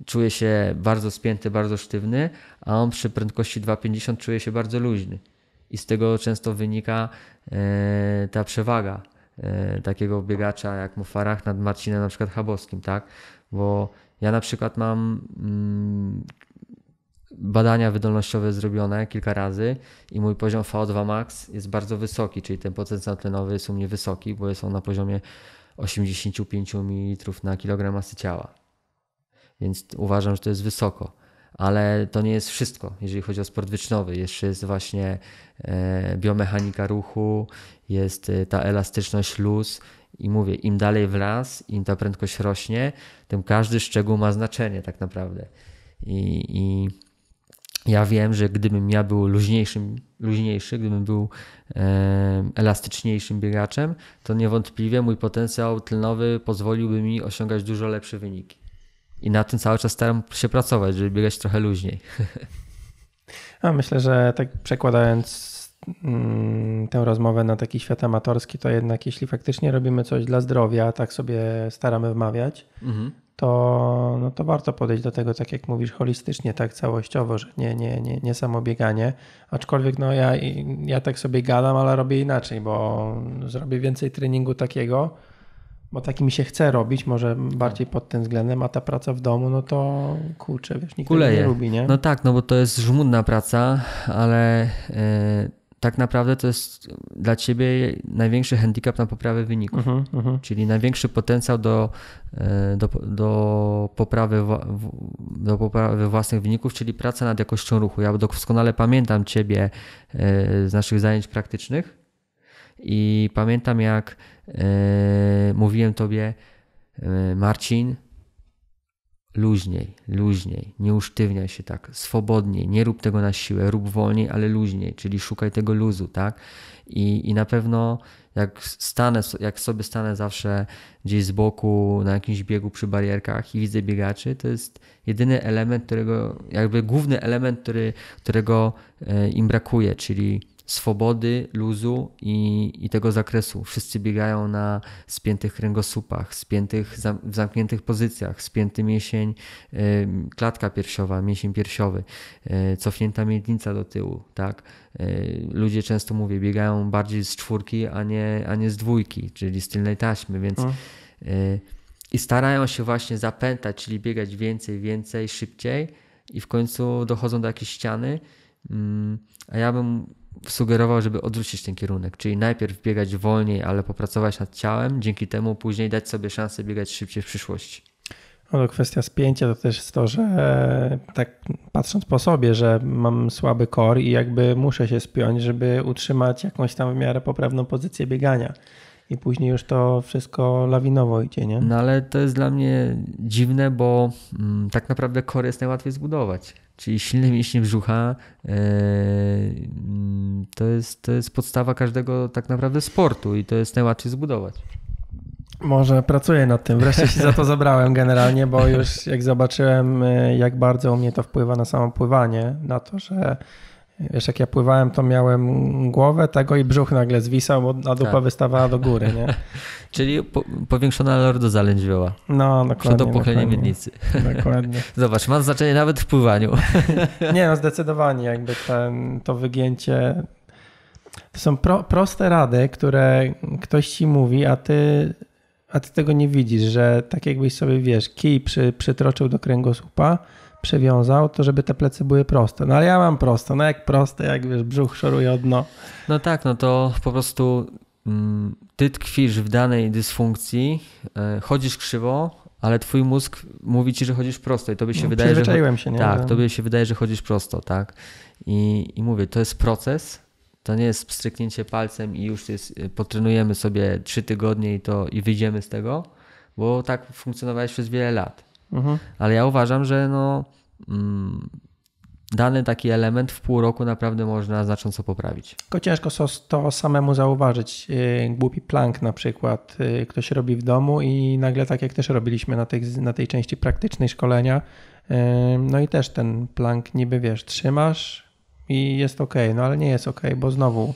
czuję się bardzo spięty, bardzo sztywny, a on przy prędkości 2,50 czuje się bardzo luźny. I z tego często wynika e, ta przewaga e, takiego biegacza jak Mufarach nad Marcinem na przykład Habowskim, tak? Bo ja na przykład mam mm, badania wydolnościowe zrobione kilka razy i mój poziom VO2 max jest bardzo wysoki, czyli ten potencjał tlenowy jest u mnie wysoki, bo jest on na poziomie 85 ml na kilogram masy ciała. Więc uważam, że to jest wysoko. Ale to nie jest wszystko, jeżeli chodzi o sport wycznowy. Jeszcze jest właśnie e, biomechanika ruchu, jest e, ta elastyczność luz i mówię, im dalej w las, im ta prędkość rośnie, tym każdy szczegół ma znaczenie tak naprawdę. I, i ja wiem, że gdybym ja był luźniejszym, luźniejszy, gdybym był e, elastyczniejszym biegaczem, to niewątpliwie mój potencjał tlenowy pozwoliłby mi osiągać dużo lepsze wyniki. I na tym cały czas staram się pracować, żeby biegać trochę luźniej. A myślę, że tak przekładając mm, tę rozmowę na taki świat amatorski, to jednak jeśli faktycznie robimy coś dla zdrowia, tak sobie staramy wmawiać, mhm to, no to warto podejść do tego, tak jak mówisz, holistycznie, tak całościowo, że nie, nie, nie, nie samobieganie. Aczkolwiek no ja, ja tak sobie gadam, ale robię inaczej, bo zrobię więcej treningu takiego, bo taki mi się chce robić, może bardziej pod tym względem, a ta praca w domu, no to kurczę, wiesz, nikt Kuleje. nie lubi, nie? No tak, no bo to jest żmudna praca, ale... Yy tak naprawdę to jest dla ciebie największy handicap na poprawę wyników, uh-huh, uh-huh. czyli największy potencjał do, e, do, do, poprawy, do poprawy własnych wyników, czyli praca nad jakością ruchu. Ja doskonale pamiętam ciebie e, z naszych zajęć praktycznych i pamiętam jak e, mówiłem tobie, Marcin, luźniej, luźniej, nie usztywniaj się tak, swobodniej, nie rób tego na siłę, rób wolniej, ale luźniej, czyli szukaj tego luzu, tak? I, i na pewno jak stanę, jak sobie stanę zawsze gdzieś z boku na jakimś biegu przy barierkach i widzę biegaczy, to jest jedyny element, którego, jakby główny element, który, którego e, im brakuje, czyli swobody, luzu i, i tego zakresu. Wszyscy biegają na spiętych kręgosłupach, spiętych, zam, w zamkniętych pozycjach, spięty mięsień, y, klatka piersiowa, mięsień piersiowy, y, cofnięta miednica do tyłu. Tak? Y, ludzie często, mówię, biegają bardziej z czwórki, a nie, a nie z dwójki, czyli z tylnej taśmy, więc... E, I starają się właśnie zapętać, czyli biegać więcej, więcej, szybciej i w końcu dochodzą do jakiejś ściany, mm, a ja bym sugerował, żeby odwrócić ten kierunek, czyli najpierw biegać wolniej, ale popracować nad ciałem, dzięki temu później dać sobie szansę biegać szybciej w przyszłości. No kwestia spięcia to też jest to, że tak patrząc po sobie, że mam słaby kor i jakby muszę się spiąć, żeby utrzymać jakąś tam w miarę poprawną pozycję biegania. I później już to wszystko lawinowo idzie, nie? No ale to jest dla mnie dziwne, bo mm, tak naprawdę kor jest najłatwiej zbudować Czyli silne mięśnie brzucha e, to, jest, to jest podstawa każdego tak naprawdę sportu i to jest najłatwiej zbudować. Może pracuję nad tym. Wreszcie się za to zabrałem generalnie, bo już jak zobaczyłem, e, jak bardzo u mnie to wpływa na samo pływanie, na to, że Wiesz, jak ja pływałem, to miałem głowę tego i brzuch nagle zwisał, bo a dupa tak. wystawała do góry, nie? Czyli po, powiększona lordoza lędźwioła. No, dokładnie. Przed opuchleniem miednicy. Dokładnie. Zobacz, ma znaczenie nawet w pływaniu. nie no, zdecydowanie jakby ten, to wygięcie. To są pro, proste rady, które ktoś ci mówi, a ty, a ty tego nie widzisz, że tak jakbyś sobie, wiesz, kij przy, przytroczył do kręgosłupa, przywiązał, to żeby te plecy były proste. No ale ja mam proste, no jak proste, jak wiesz, brzuch szoruje odno. No tak, no to po prostu mm, ty tkwisz w danej dysfunkcji, e, chodzisz krzywo, ale twój mózg mówi ci, że chodzisz prosto i tobie się no, wydaje, że... się, nie? Tak, tobie się wydaje, że chodzisz prosto, tak. I, I mówię, to jest proces, to nie jest pstryknięcie palcem i już jest, e, potrenujemy sobie trzy tygodnie i to i wyjdziemy z tego, bo tak funkcjonowałeś przez wiele lat. Mhm. Ale ja uważam, że no, mm, dany taki element w pół roku naprawdę można znacząco poprawić. Tylko ciężko to samemu zauważyć. Y, głupi plank na przykład y, ktoś robi w domu i nagle tak jak też robiliśmy na tej, na tej części praktycznej szkolenia, y, no i też ten plank niby wiesz, trzymasz i jest ok, no ale nie jest ok, bo znowu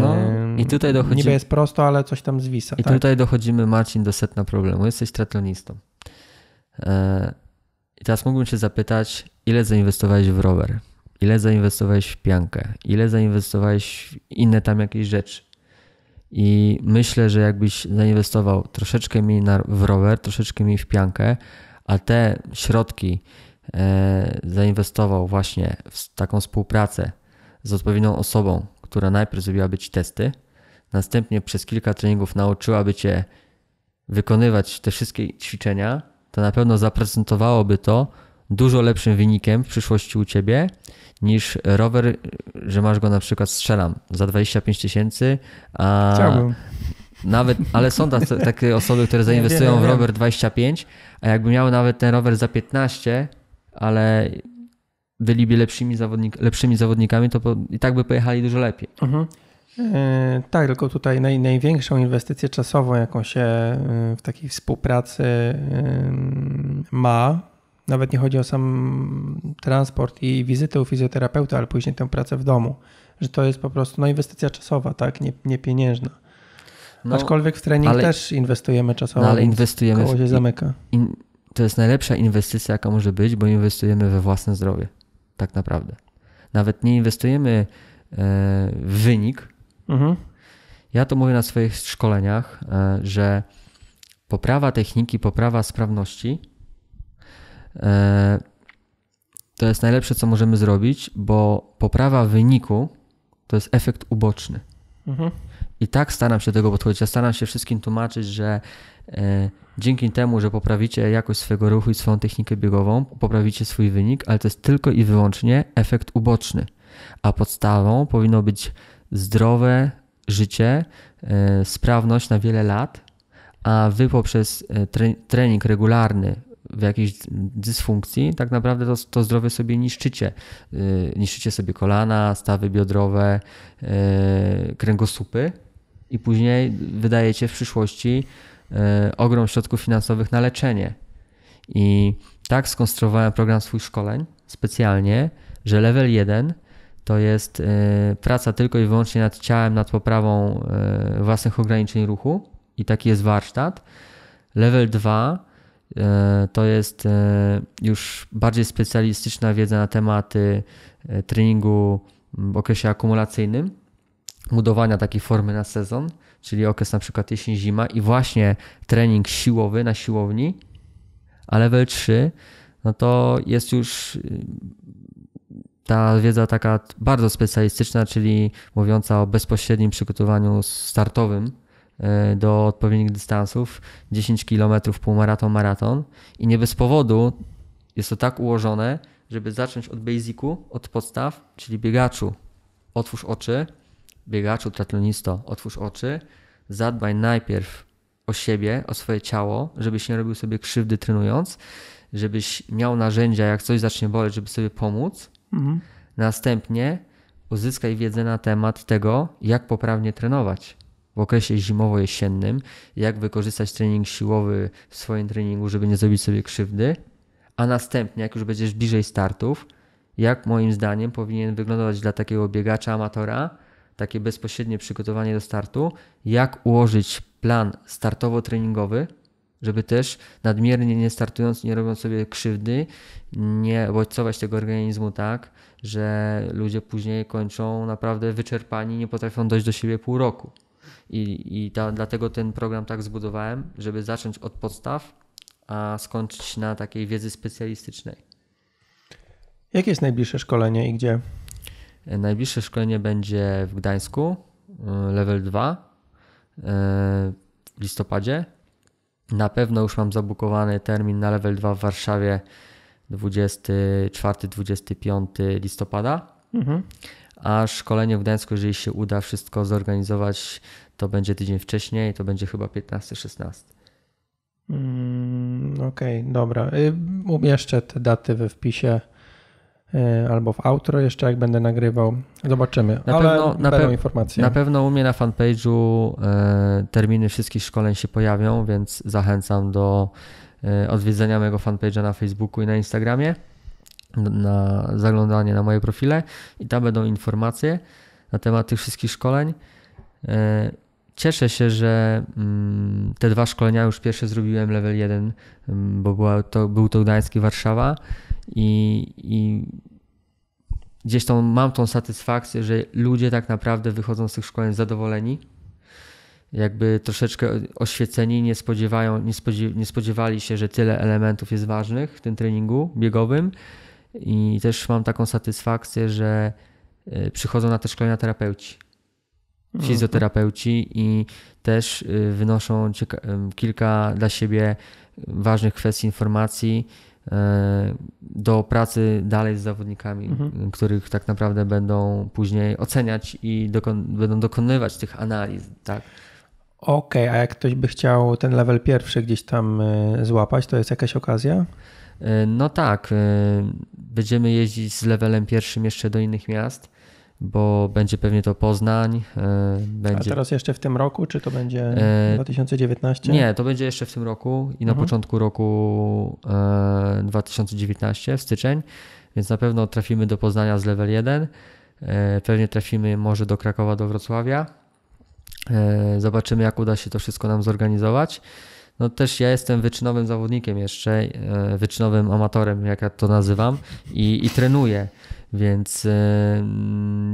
no, i tutaj dochodzimy. Niby jest prosto, ale coś tam zwisa. I tak? tutaj dochodzimy, Marcin, do setna problemu. Jesteś triatlonistą. E, I teraz mógłbym się zapytać, ile zainwestowałeś w rower? Ile zainwestowałeś w piankę? Ile zainwestowałeś w inne tam jakieś rzeczy? I myślę, że jakbyś zainwestował troszeczkę mniej na, w rower, troszeczkę mniej w piankę, a te środki e, zainwestował właśnie w taką współpracę z odpowiednią osobą, która najpierw zrobiłaby ci testy, następnie przez kilka treningów nauczyłaby cię wykonywać te wszystkie ćwiczenia, to na pewno zaprezentowałoby to dużo lepszym wynikiem w przyszłości u ciebie niż rower, że masz go na przykład strzelam za 25 tysięcy, a Chciałbym. Nawet, ale są tacy, takie osoby, które zainwestują wiem, w rower 25, a jakby miały nawet ten rower za 15, ale byliby lepszymi, zawodnik, lepszymi zawodnikami, to po, i tak by pojechali dużo lepiej. Mhm. E, tak, tylko tutaj naj, największą inwestycję czasową, jaką się e, w takiej współpracy ma, nawet nie chodzi o sam transport i wizytę u fizjoterapeuta, ale później tę pracę w domu, że to jest po prostu no, inwestycja czasowa, tak, nie, nie pieniężna. No, Aczkolwiek w trening ale, też inwestujemy czasowo, no, ale inwestujemy koło się zamyka. In, to jest najlepsza inwestycja, jaka może być, bo inwestujemy we własne zdrowie, tak naprawdę. Nawet nie inwestujemy e, w wynik, Mhm. Ja to mówię na swoich szkoleniach, e, że poprawa techniki, poprawa sprawności e, to jest najlepsze, co możemy zrobić, bo poprawa wyniku to jest efekt uboczny. Mhm. I tak staram się do tego podchodzić. Ja staram się wszystkim tłumaczyć, że e, dzięki temu, że poprawicie jakość swojego ruchu i swoją technikę biegową, poprawicie swój wynik, ale to jest tylko i wyłącznie efekt uboczny. A podstawą powinno być zdrowe życie, e, sprawność na wiele lat, a wy poprzez e, trening regularny w jakiejś dysfunkcji, tak naprawdę to, to zdrowie sobie niszczycie. E, niszczycie sobie kolana, stawy biodrowe, kręgosłupy i później wydajecie w przyszłości ogrom środków finansowych na leczenie. I tak skonstruowałem program swoich szkoleń specjalnie, że level 1 to jest e, praca tylko i wyłącznie nad ciałem, nad poprawą e, własnych ograniczeń ruchu i taki jest warsztat. Level 2 e, to jest już bardziej specjalistyczna wiedza na tematy treningu w okresie akumulacyjnym, budowania takiej formy na sezon, czyli okres na przykład jesień-zima i właśnie trening siłowy na siłowni, a level 3 no to jest już ta wiedza taka bardzo specjalistyczna, czyli mówiąca o bezpośrednim przygotowaniu startowym e, do odpowiednich dystansów 10 km, półmaraton, maraton i nie bez powodu jest to tak ułożone, żeby zacząć od basicu, od podstaw, czyli biegaczu. Otwórz oczy, biegaczu, tratlonisto, otwórz oczy, zadbaj najpierw o siebie, o swoje ciało, żebyś nie robił sobie krzywdy trenując, żebyś miał narzędzia, jak coś zacznie boleć, żeby sobie pomóc Mhm. Następnie uzyskaj wiedzę na temat tego, jak poprawnie trenować w okresie zimowo-jesiennym, jak wykorzystać trening siłowy w swoim treningu, żeby nie zrobić sobie krzywdy, a następnie, jak już będziesz bliżej startów, jak moim zdaniem powinien wyglądać dla takiego biegacza amatora takie bezpośrednie przygotowanie do startu, jak ułożyć plan startowo-treningowy, żeby też nadmiernie nie startując, nie robiąc sobie krzywdy, nie bodźcować tego organizmu tak, że ludzie później kończą naprawdę wyczerpani, nie potrafią dojść do siebie pół roku. I, i ta, dlatego ten program tak zbudowałem, żeby zacząć od podstaw, a skończyć na takiej wiedzy specjalistycznej. Jakie jest najbliższe szkolenie i gdzie? Najbliższe szkolenie będzie w Gdańsku, y, level 2 y, w listopadzie na pewno już mam zabukowany termin na level 2 w Warszawie 24-25 listopada. Mhm. A szkolenie w Gdańsku, jeżeli się uda wszystko zorganizować, to będzie tydzień wcześniej, to będzie chyba 15-16. Mm, Okej, okay, dobra. Umieszczę y, te daty we wpisie E, albo w outro jeszcze, jak będę nagrywał. Zobaczymy, na ale pewno, na pe informacje. Na pewno u mnie na fanpage'u e, terminy wszystkich szkoleń się pojawią, więc zachęcam do e, odwiedzenia mojego fanpage'a na Facebooku i na Instagramie, na zaglądanie na moje profile i tam będą informacje na temat tych wszystkich szkoleń. cieszę się, że mm, te dwa szkolenia już pierwsze zrobiłem level 1, mm, bo była to, był to Gdańsk i Warszawa i, i gdzieś tą, mam tą satysfakcję, że ludzie tak naprawdę wychodzą z tych szkoleń zadowoleni, jakby troszeczkę oświeceni, nie, spodziewają, nie, nie spodziewali się, że tyle elementów jest ważnych w tym treningu biegowym i też mam taką satysfakcję, że e, przychodzą na te szkolenia terapeuci, no, fizjoterapeuci i też e, wynoszą kilka dla siebie ważnych kwestii, informacji, E, do pracy dalej z zawodnikami, mhm. których tak naprawdę będą później oceniać i dokon będą dokonywać tych analiz, tak? Okej, okay, a jak ktoś by chciał ten level pierwszy gdzieś tam e, złapać, to jest jakaś okazja? E, no tak, będziemy jeździć z levelem pierwszym jeszcze do innych miast bo będzie pewnie to Poznań. E, będzie... A teraz jeszcze w tym roku, czy to będzie 2019? E, nie, to będzie jeszcze w tym roku i na mhm. początku roku 2019, e, w styczeń, więc na pewno trafimy do Poznania z level 1. Pewnie trafimy może do Krakowa, do Wrocławia. Zobaczymy, jak uda się to wszystko nam zorganizować. No też ja jestem wyczynowym zawodnikiem jeszcze, wyczynowym amatorem, jak ja to nazywam, i, i trenuję. Więc e,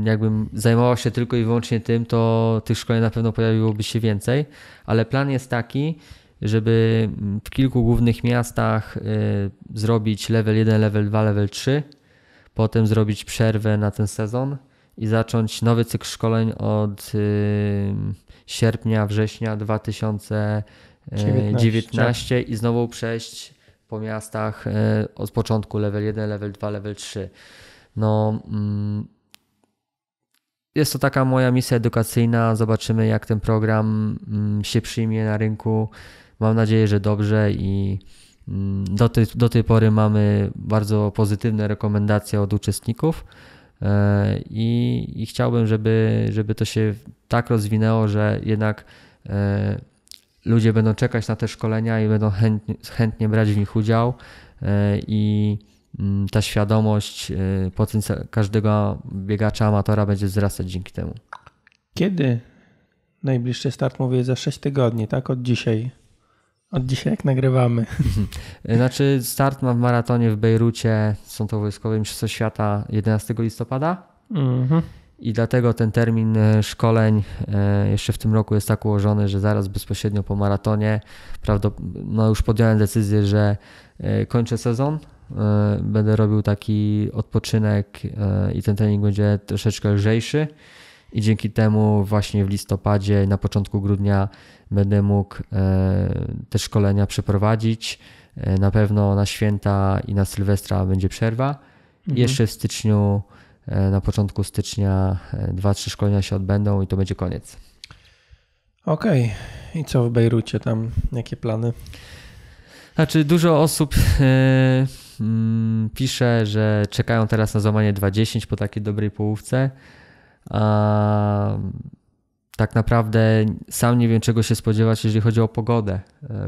jakbym zajmował się tylko i wyłącznie tym, to tych szkoleń na pewno pojawiłoby się więcej, ale plan jest taki, żeby w kilku głównych miastach e, zrobić level 1, level 2, level 3, potem zrobić przerwę na ten sezon i zacząć nowy cykl szkoleń od e, sierpnia, września 2019 19. i znowu przejść po miastach od początku level 1, level 2, level 3. No, mm, jest to taka moja misja edukacyjna. Zobaczymy, jak ten program mm, się przyjmie na rynku. Mam nadzieję, że dobrze i mm, do tej, do tej pory mamy bardzo pozytywne rekomendacje od uczestników. E, I, i chciałbym, żeby, żeby to się tak rozwinęło, że jednak e, ludzie będą czekać na te szkolenia i będą chętnie, chętnie brać w nich udział. E, I Mm, ta świadomość, y, każdego biegacza amatora będzie wzrastać dzięki temu. Kiedy najbliższy start? Mówię za 6 tygodni, tak? Od dzisiaj. Od dzisiaj jak nagrywamy. Y, znaczy start ma w maratonie w Bejrucie, są to wojskowe mistrzostwa świata 11 listopada. Mhm. I dlatego ten termin y, szkoleń jeszcze w tym roku jest tak ułożony, że zaraz bezpośrednio po maratonie prawdopod- no już podjąłem decyzję, że kończę sezon, E, będę robił taki odpoczynek e, i ten trening będzie troszeczkę lżejszy. I dzięki temu właśnie w listopadzie, na początku grudnia będę mógł e, te szkolenia przeprowadzić. Na pewno na święta i na Sylwestra będzie przerwa. Mhm. Jeszcze w styczniu, na początku stycznia, dwa, trzy szkolenia się odbędą i to będzie koniec. Okej, okay. i co w Bejrucie tam? Jakie plany? Znaczy, dużo osób Mm, pisze, że czekają teraz na złamanie 2.10 po takiej dobrej połówce. A, ehm, tak naprawdę sam nie wiem, czego się spodziewać, jeżeli chodzi o pogodę e,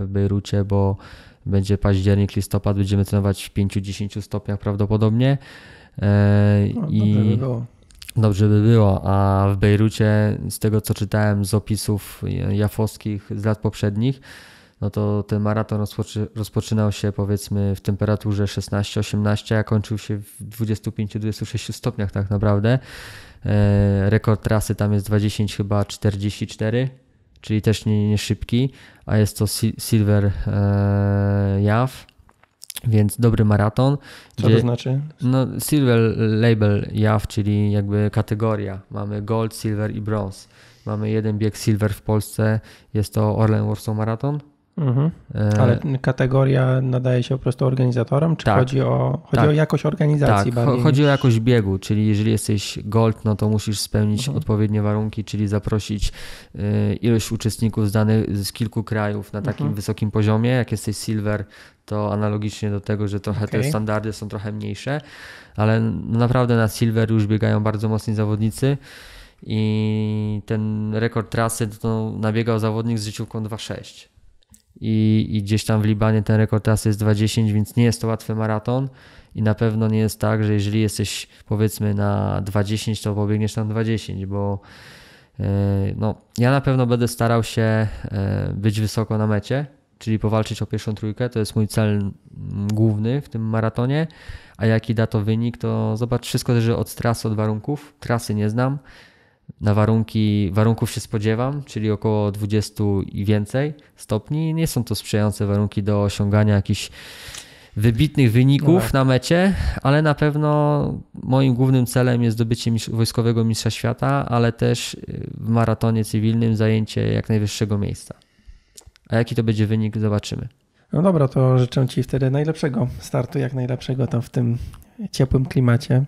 w Bejrucie, bo będzie październik, listopad, będziemy trenować w 5-10 stopniach prawdopodobnie. E, no, I dobrze by, było. dobrze by było. A w Bejrucie, z tego co czytałem z opisów jafowskich z lat poprzednich, no to ten maraton rozpoczy, rozpoczynał się powiedzmy w temperaturze 16-18, a kończył się w 25-26 stopniach tak naprawdę. E, rekord trasy tam jest 20 chyba 44, czyli też nie, nie szybki, a jest to si Silver e, Jaw więc dobry maraton. Co gdzie, to znaczy? No, Silver Label JAW, czyli jakby kategoria. Mamy gold, silver i bronze. Mamy jeden bieg silver w Polsce, jest to Orlen Warsaw Marathon Mhm. E, ale kategoria nadaje się po prostu organizatorom, czy tak, chodzi, o, chodzi tak, o jakość organizacji? Tak, bardziej chodzi niż... o jakość biegu, czyli jeżeli jesteś gold, no to musisz spełnić mhm. odpowiednie warunki, czyli zaprosić y, ilość uczestników z, danych, z kilku krajów na takim mhm. wysokim poziomie. Jak jesteś silver, to analogicznie do tego, że trochę okay. te standardy są trochę mniejsze, ale no naprawdę na silver już biegają bardzo mocni zawodnicy i ten rekord trasy to nabiegał zawodnik z życiówką 2.6 i, i gdzieś tam w Libanie ten rekord trasy jest 2,10, więc nie jest to łatwy maraton i na pewno nie jest tak, że jeżeli jesteś powiedzmy na 2,10, to pobiegniesz na 2,10, bo e, no, ja na pewno będę starał się e, być wysoko na mecie, czyli powalczyć o pierwszą trójkę. To jest mój cel główny w tym maratonie. A jaki da to wynik, to zobacz, wszystko zależy od trasy, od warunków. Trasy nie znam na warunki, warunków się spodziewam, czyli około 20 i więcej stopni. Nie są to sprzyjające warunki do osiągania jakichś wybitnych wyników no tak. na mecie, ale na pewno moim głównym celem jest zdobycie wojskowego mistrza świata, ale też y, w maratonie cywilnym zajęcie jak najwyższego miejsca. A jaki to będzie wynik, zobaczymy. No dobra, to życzę Ci wtedy najlepszego startu, jak najlepszego tam w tym ciepłym klimacie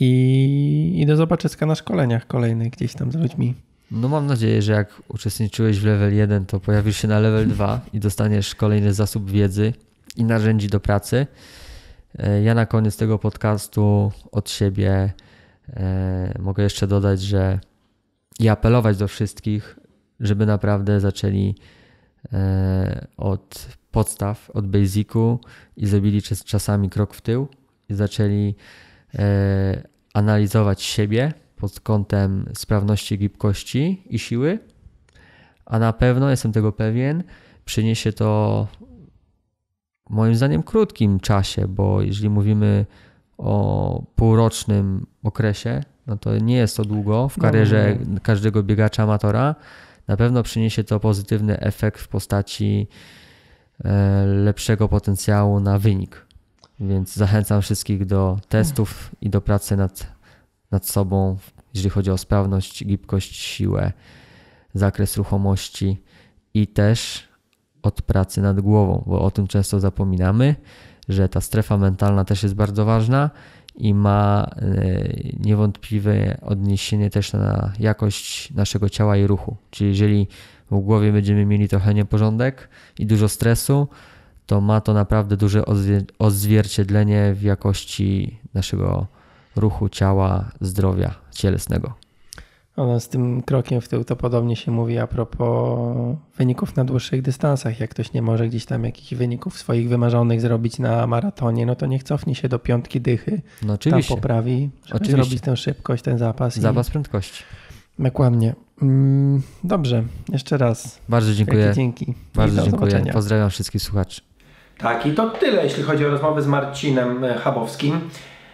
i, i do zobaczyska na szkoleniach kolejnych gdzieś tam z ludźmi. No mam nadzieję, że jak uczestniczyłeś w level 1, to pojawisz się na level 2 i dostaniesz kolejny zasób wiedzy i narzędzi do pracy. E, ja na koniec tego podcastu od siebie e, mogę jeszcze dodać, że i apelować do wszystkich, żeby naprawdę zaczęli e, od podstaw, od basicu i zrobili czasami krok w tył i zaczęli E, analizować siebie pod kątem sprawności, gibkości i siły, a na pewno, jestem tego pewien, przyniesie to moim zdaniem krótkim czasie, bo jeżeli mówimy o półrocznym okresie, no to nie jest to długo w no karierze no, każdego biegacza amatora. Na pewno przyniesie to pozytywny efekt w postaci e, lepszego potencjału na wynik. Więc zachęcam wszystkich do testów i do pracy nad, nad sobą, jeżeli chodzi o sprawność, gibkość, siłę, zakres ruchomości i też od pracy nad głową, bo o tym często zapominamy, że ta strefa mentalna też jest bardzo ważna i ma e, niewątpliwe odniesienie też na jakość naszego ciała i ruchu. Czyli jeżeli w głowie będziemy mieli trochę nieporządek i dużo stresu, to ma to naprawdę duże odzwierciedlenie w jakości naszego ruchu ciała, zdrowia cielesnego. No, z tym krokiem w tył to podobnie się mówi a propos wyników na dłuższych dystansach. Jak ktoś nie może gdzieś tam jakichś wyników swoich wymarzonych zrobić na maratonie, no to niech cofnie się do piątki dychy. No oczywiście. Tam poprawi, żeby oczywiście. zrobić tę szybkość, ten zapas. Zapas i... prędkości. Dokładnie. Mm, dobrze, jeszcze raz. Bardzo dziękuję. dzięki. Bardzo dziękuję. Pozdrawiam wszystkich słuchaczy. Tak, i to tyle, jeśli chodzi o rozmowy z Marcinem e, Chabowskim.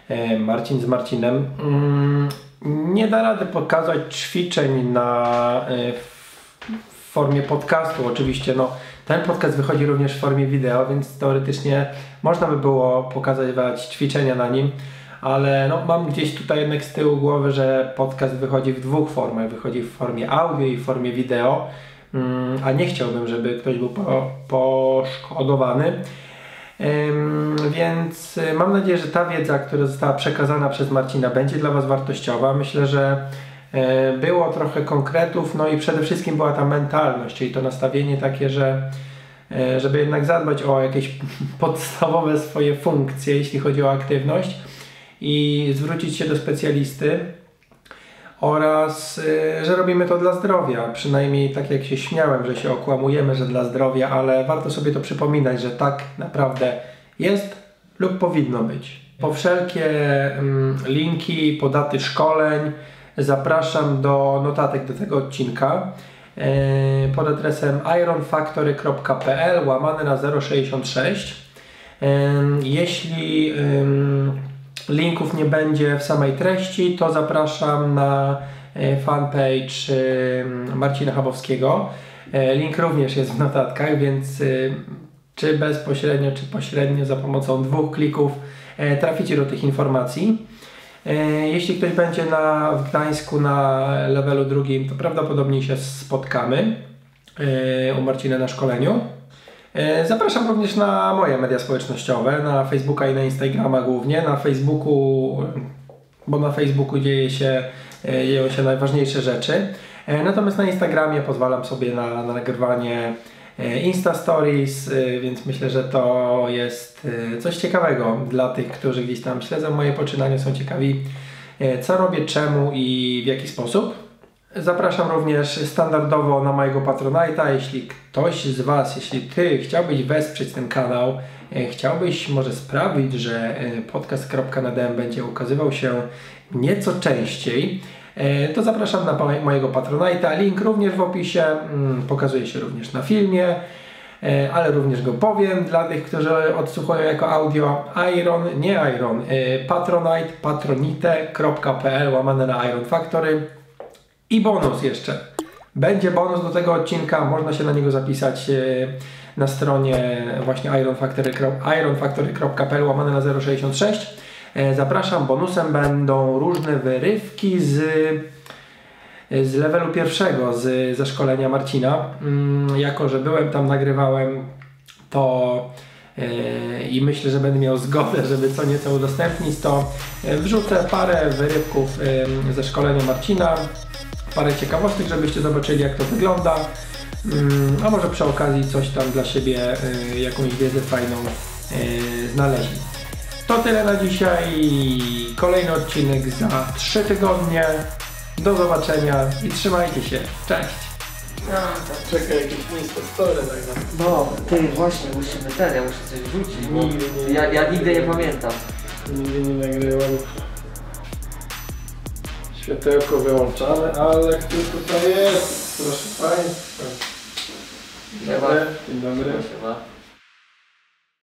E, Marcin z Marcinem. Mm, nie da rady pokazać ćwiczeń na, e, w formie podcastu. Oczywiście, no, ten podcast wychodzi również w formie wideo, więc teoretycznie można by było pokazywać ćwiczenia na nim, ale no, mam gdzieś tutaj jednak z tyłu głowy, że podcast wychodzi w dwóch formach. Wychodzi w formie audio i w formie wideo. Mm, a nie chciałbym, żeby ktoś był po, poszkodowany. Więc e, mam nadzieję, że ta wiedza, która została przekazana przez Marcina, będzie dla Was wartościowa. Myślę, że e, było trochę konkretów, no i przede wszystkim była ta mentalność, czyli to nastawienie takie, że e, żeby jednak zadbać o jakieś podstawowe swoje funkcje, jeśli chodzi o aktywność i zwrócić się do specjalisty oraz y, że robimy to dla zdrowia. Przynajmniej tak jak się śmiałem, że się okłamujemy, że dla zdrowia, ale warto sobie to przypominać, że tak naprawdę jest lub powinno być. Po wszelkie mm, linki, podaty szkoleń zapraszam do notatek do tego odcinka e, pod adresem ironfactory.pl łamane na 066. E, jeśli linków nie będzie w samej treści, to zapraszam na e, fanpage e, Marcina Chabowskiego. E, link również jest w notatkach, więc czy bezpośrednio, czy pośrednio za pomocą dwóch klików traficie do tych informacji. Jeśli ktoś będzie na, w Gdańsku na levelu drugim, to prawdopodobnie się spotkamy u Marcina na szkoleniu. E, zapraszam również na moje media społecznościowe, na Facebooka i na Instagrama głównie. Na Facebooku, bo na Facebooku dzieje się, e, dzieją się najważniejsze rzeczy. E, natomiast na Instagramie pozwalam sobie na, na nagrywanie Insta Stories, więc myślę, że to jest coś ciekawego dla tych, którzy gdzieś tam śledzą moje poczynania, są ciekawi, co robię, czemu i w jaki sposób. Zapraszam również standardowo na mojego Patronite'a. Jeśli ktoś z Was, jeśli Ty chciałbyś wesprzeć ten kanał, e, chciałbyś może sprawić, że e, podcast.nadm będzie ukazywał się nieco częściej, e, to zapraszam na mojego Patronite'a. Link również w opisie, mm, pokazuje się również na filmie, ale również go powiem dla tych, którzy odsłuchują jako audio. Iron, nie Iron, patronite, patronite.pl łamane na Iron Factory i bonus jeszcze. Będzie bonus do tego odcinka, można się na niego zapisać e, na stronie właśnie ironfactory.pl łamane na 066. E, zapraszam, bonusem będą różne wyrywki z, e, z levelu pierwszego, z, ze szkolenia Marcina. Mm, jako, że byłem tam, nagrywałem to i myślę, że będę miał zgodę, żeby co nieco udostępnić, to wrzucę parę wyrywków ze szkolenia Marcina parę ciekawostek, żebyście zobaczyli jak to wygląda. Mm, a może przy okazji coś tam dla siebie, y, jakąś wiedzę fajną y, znaleźli. To tyle na dzisiaj. Kolejny odcinek za 3 tygodnie. Do zobaczenia i trzymajcie się. Cześć! A, tak. czekaj, jakieś miejsce stole tak No, ty właśnie musimy ten, ja muszę coś wrócić, bo ja, ja nigdy nie pamiętam. Nigdy nie nagrywam. Światełko wyłączamy, ale kto tutaj jest? Proszę Państwa. Dzień dobry. Dzień dobry.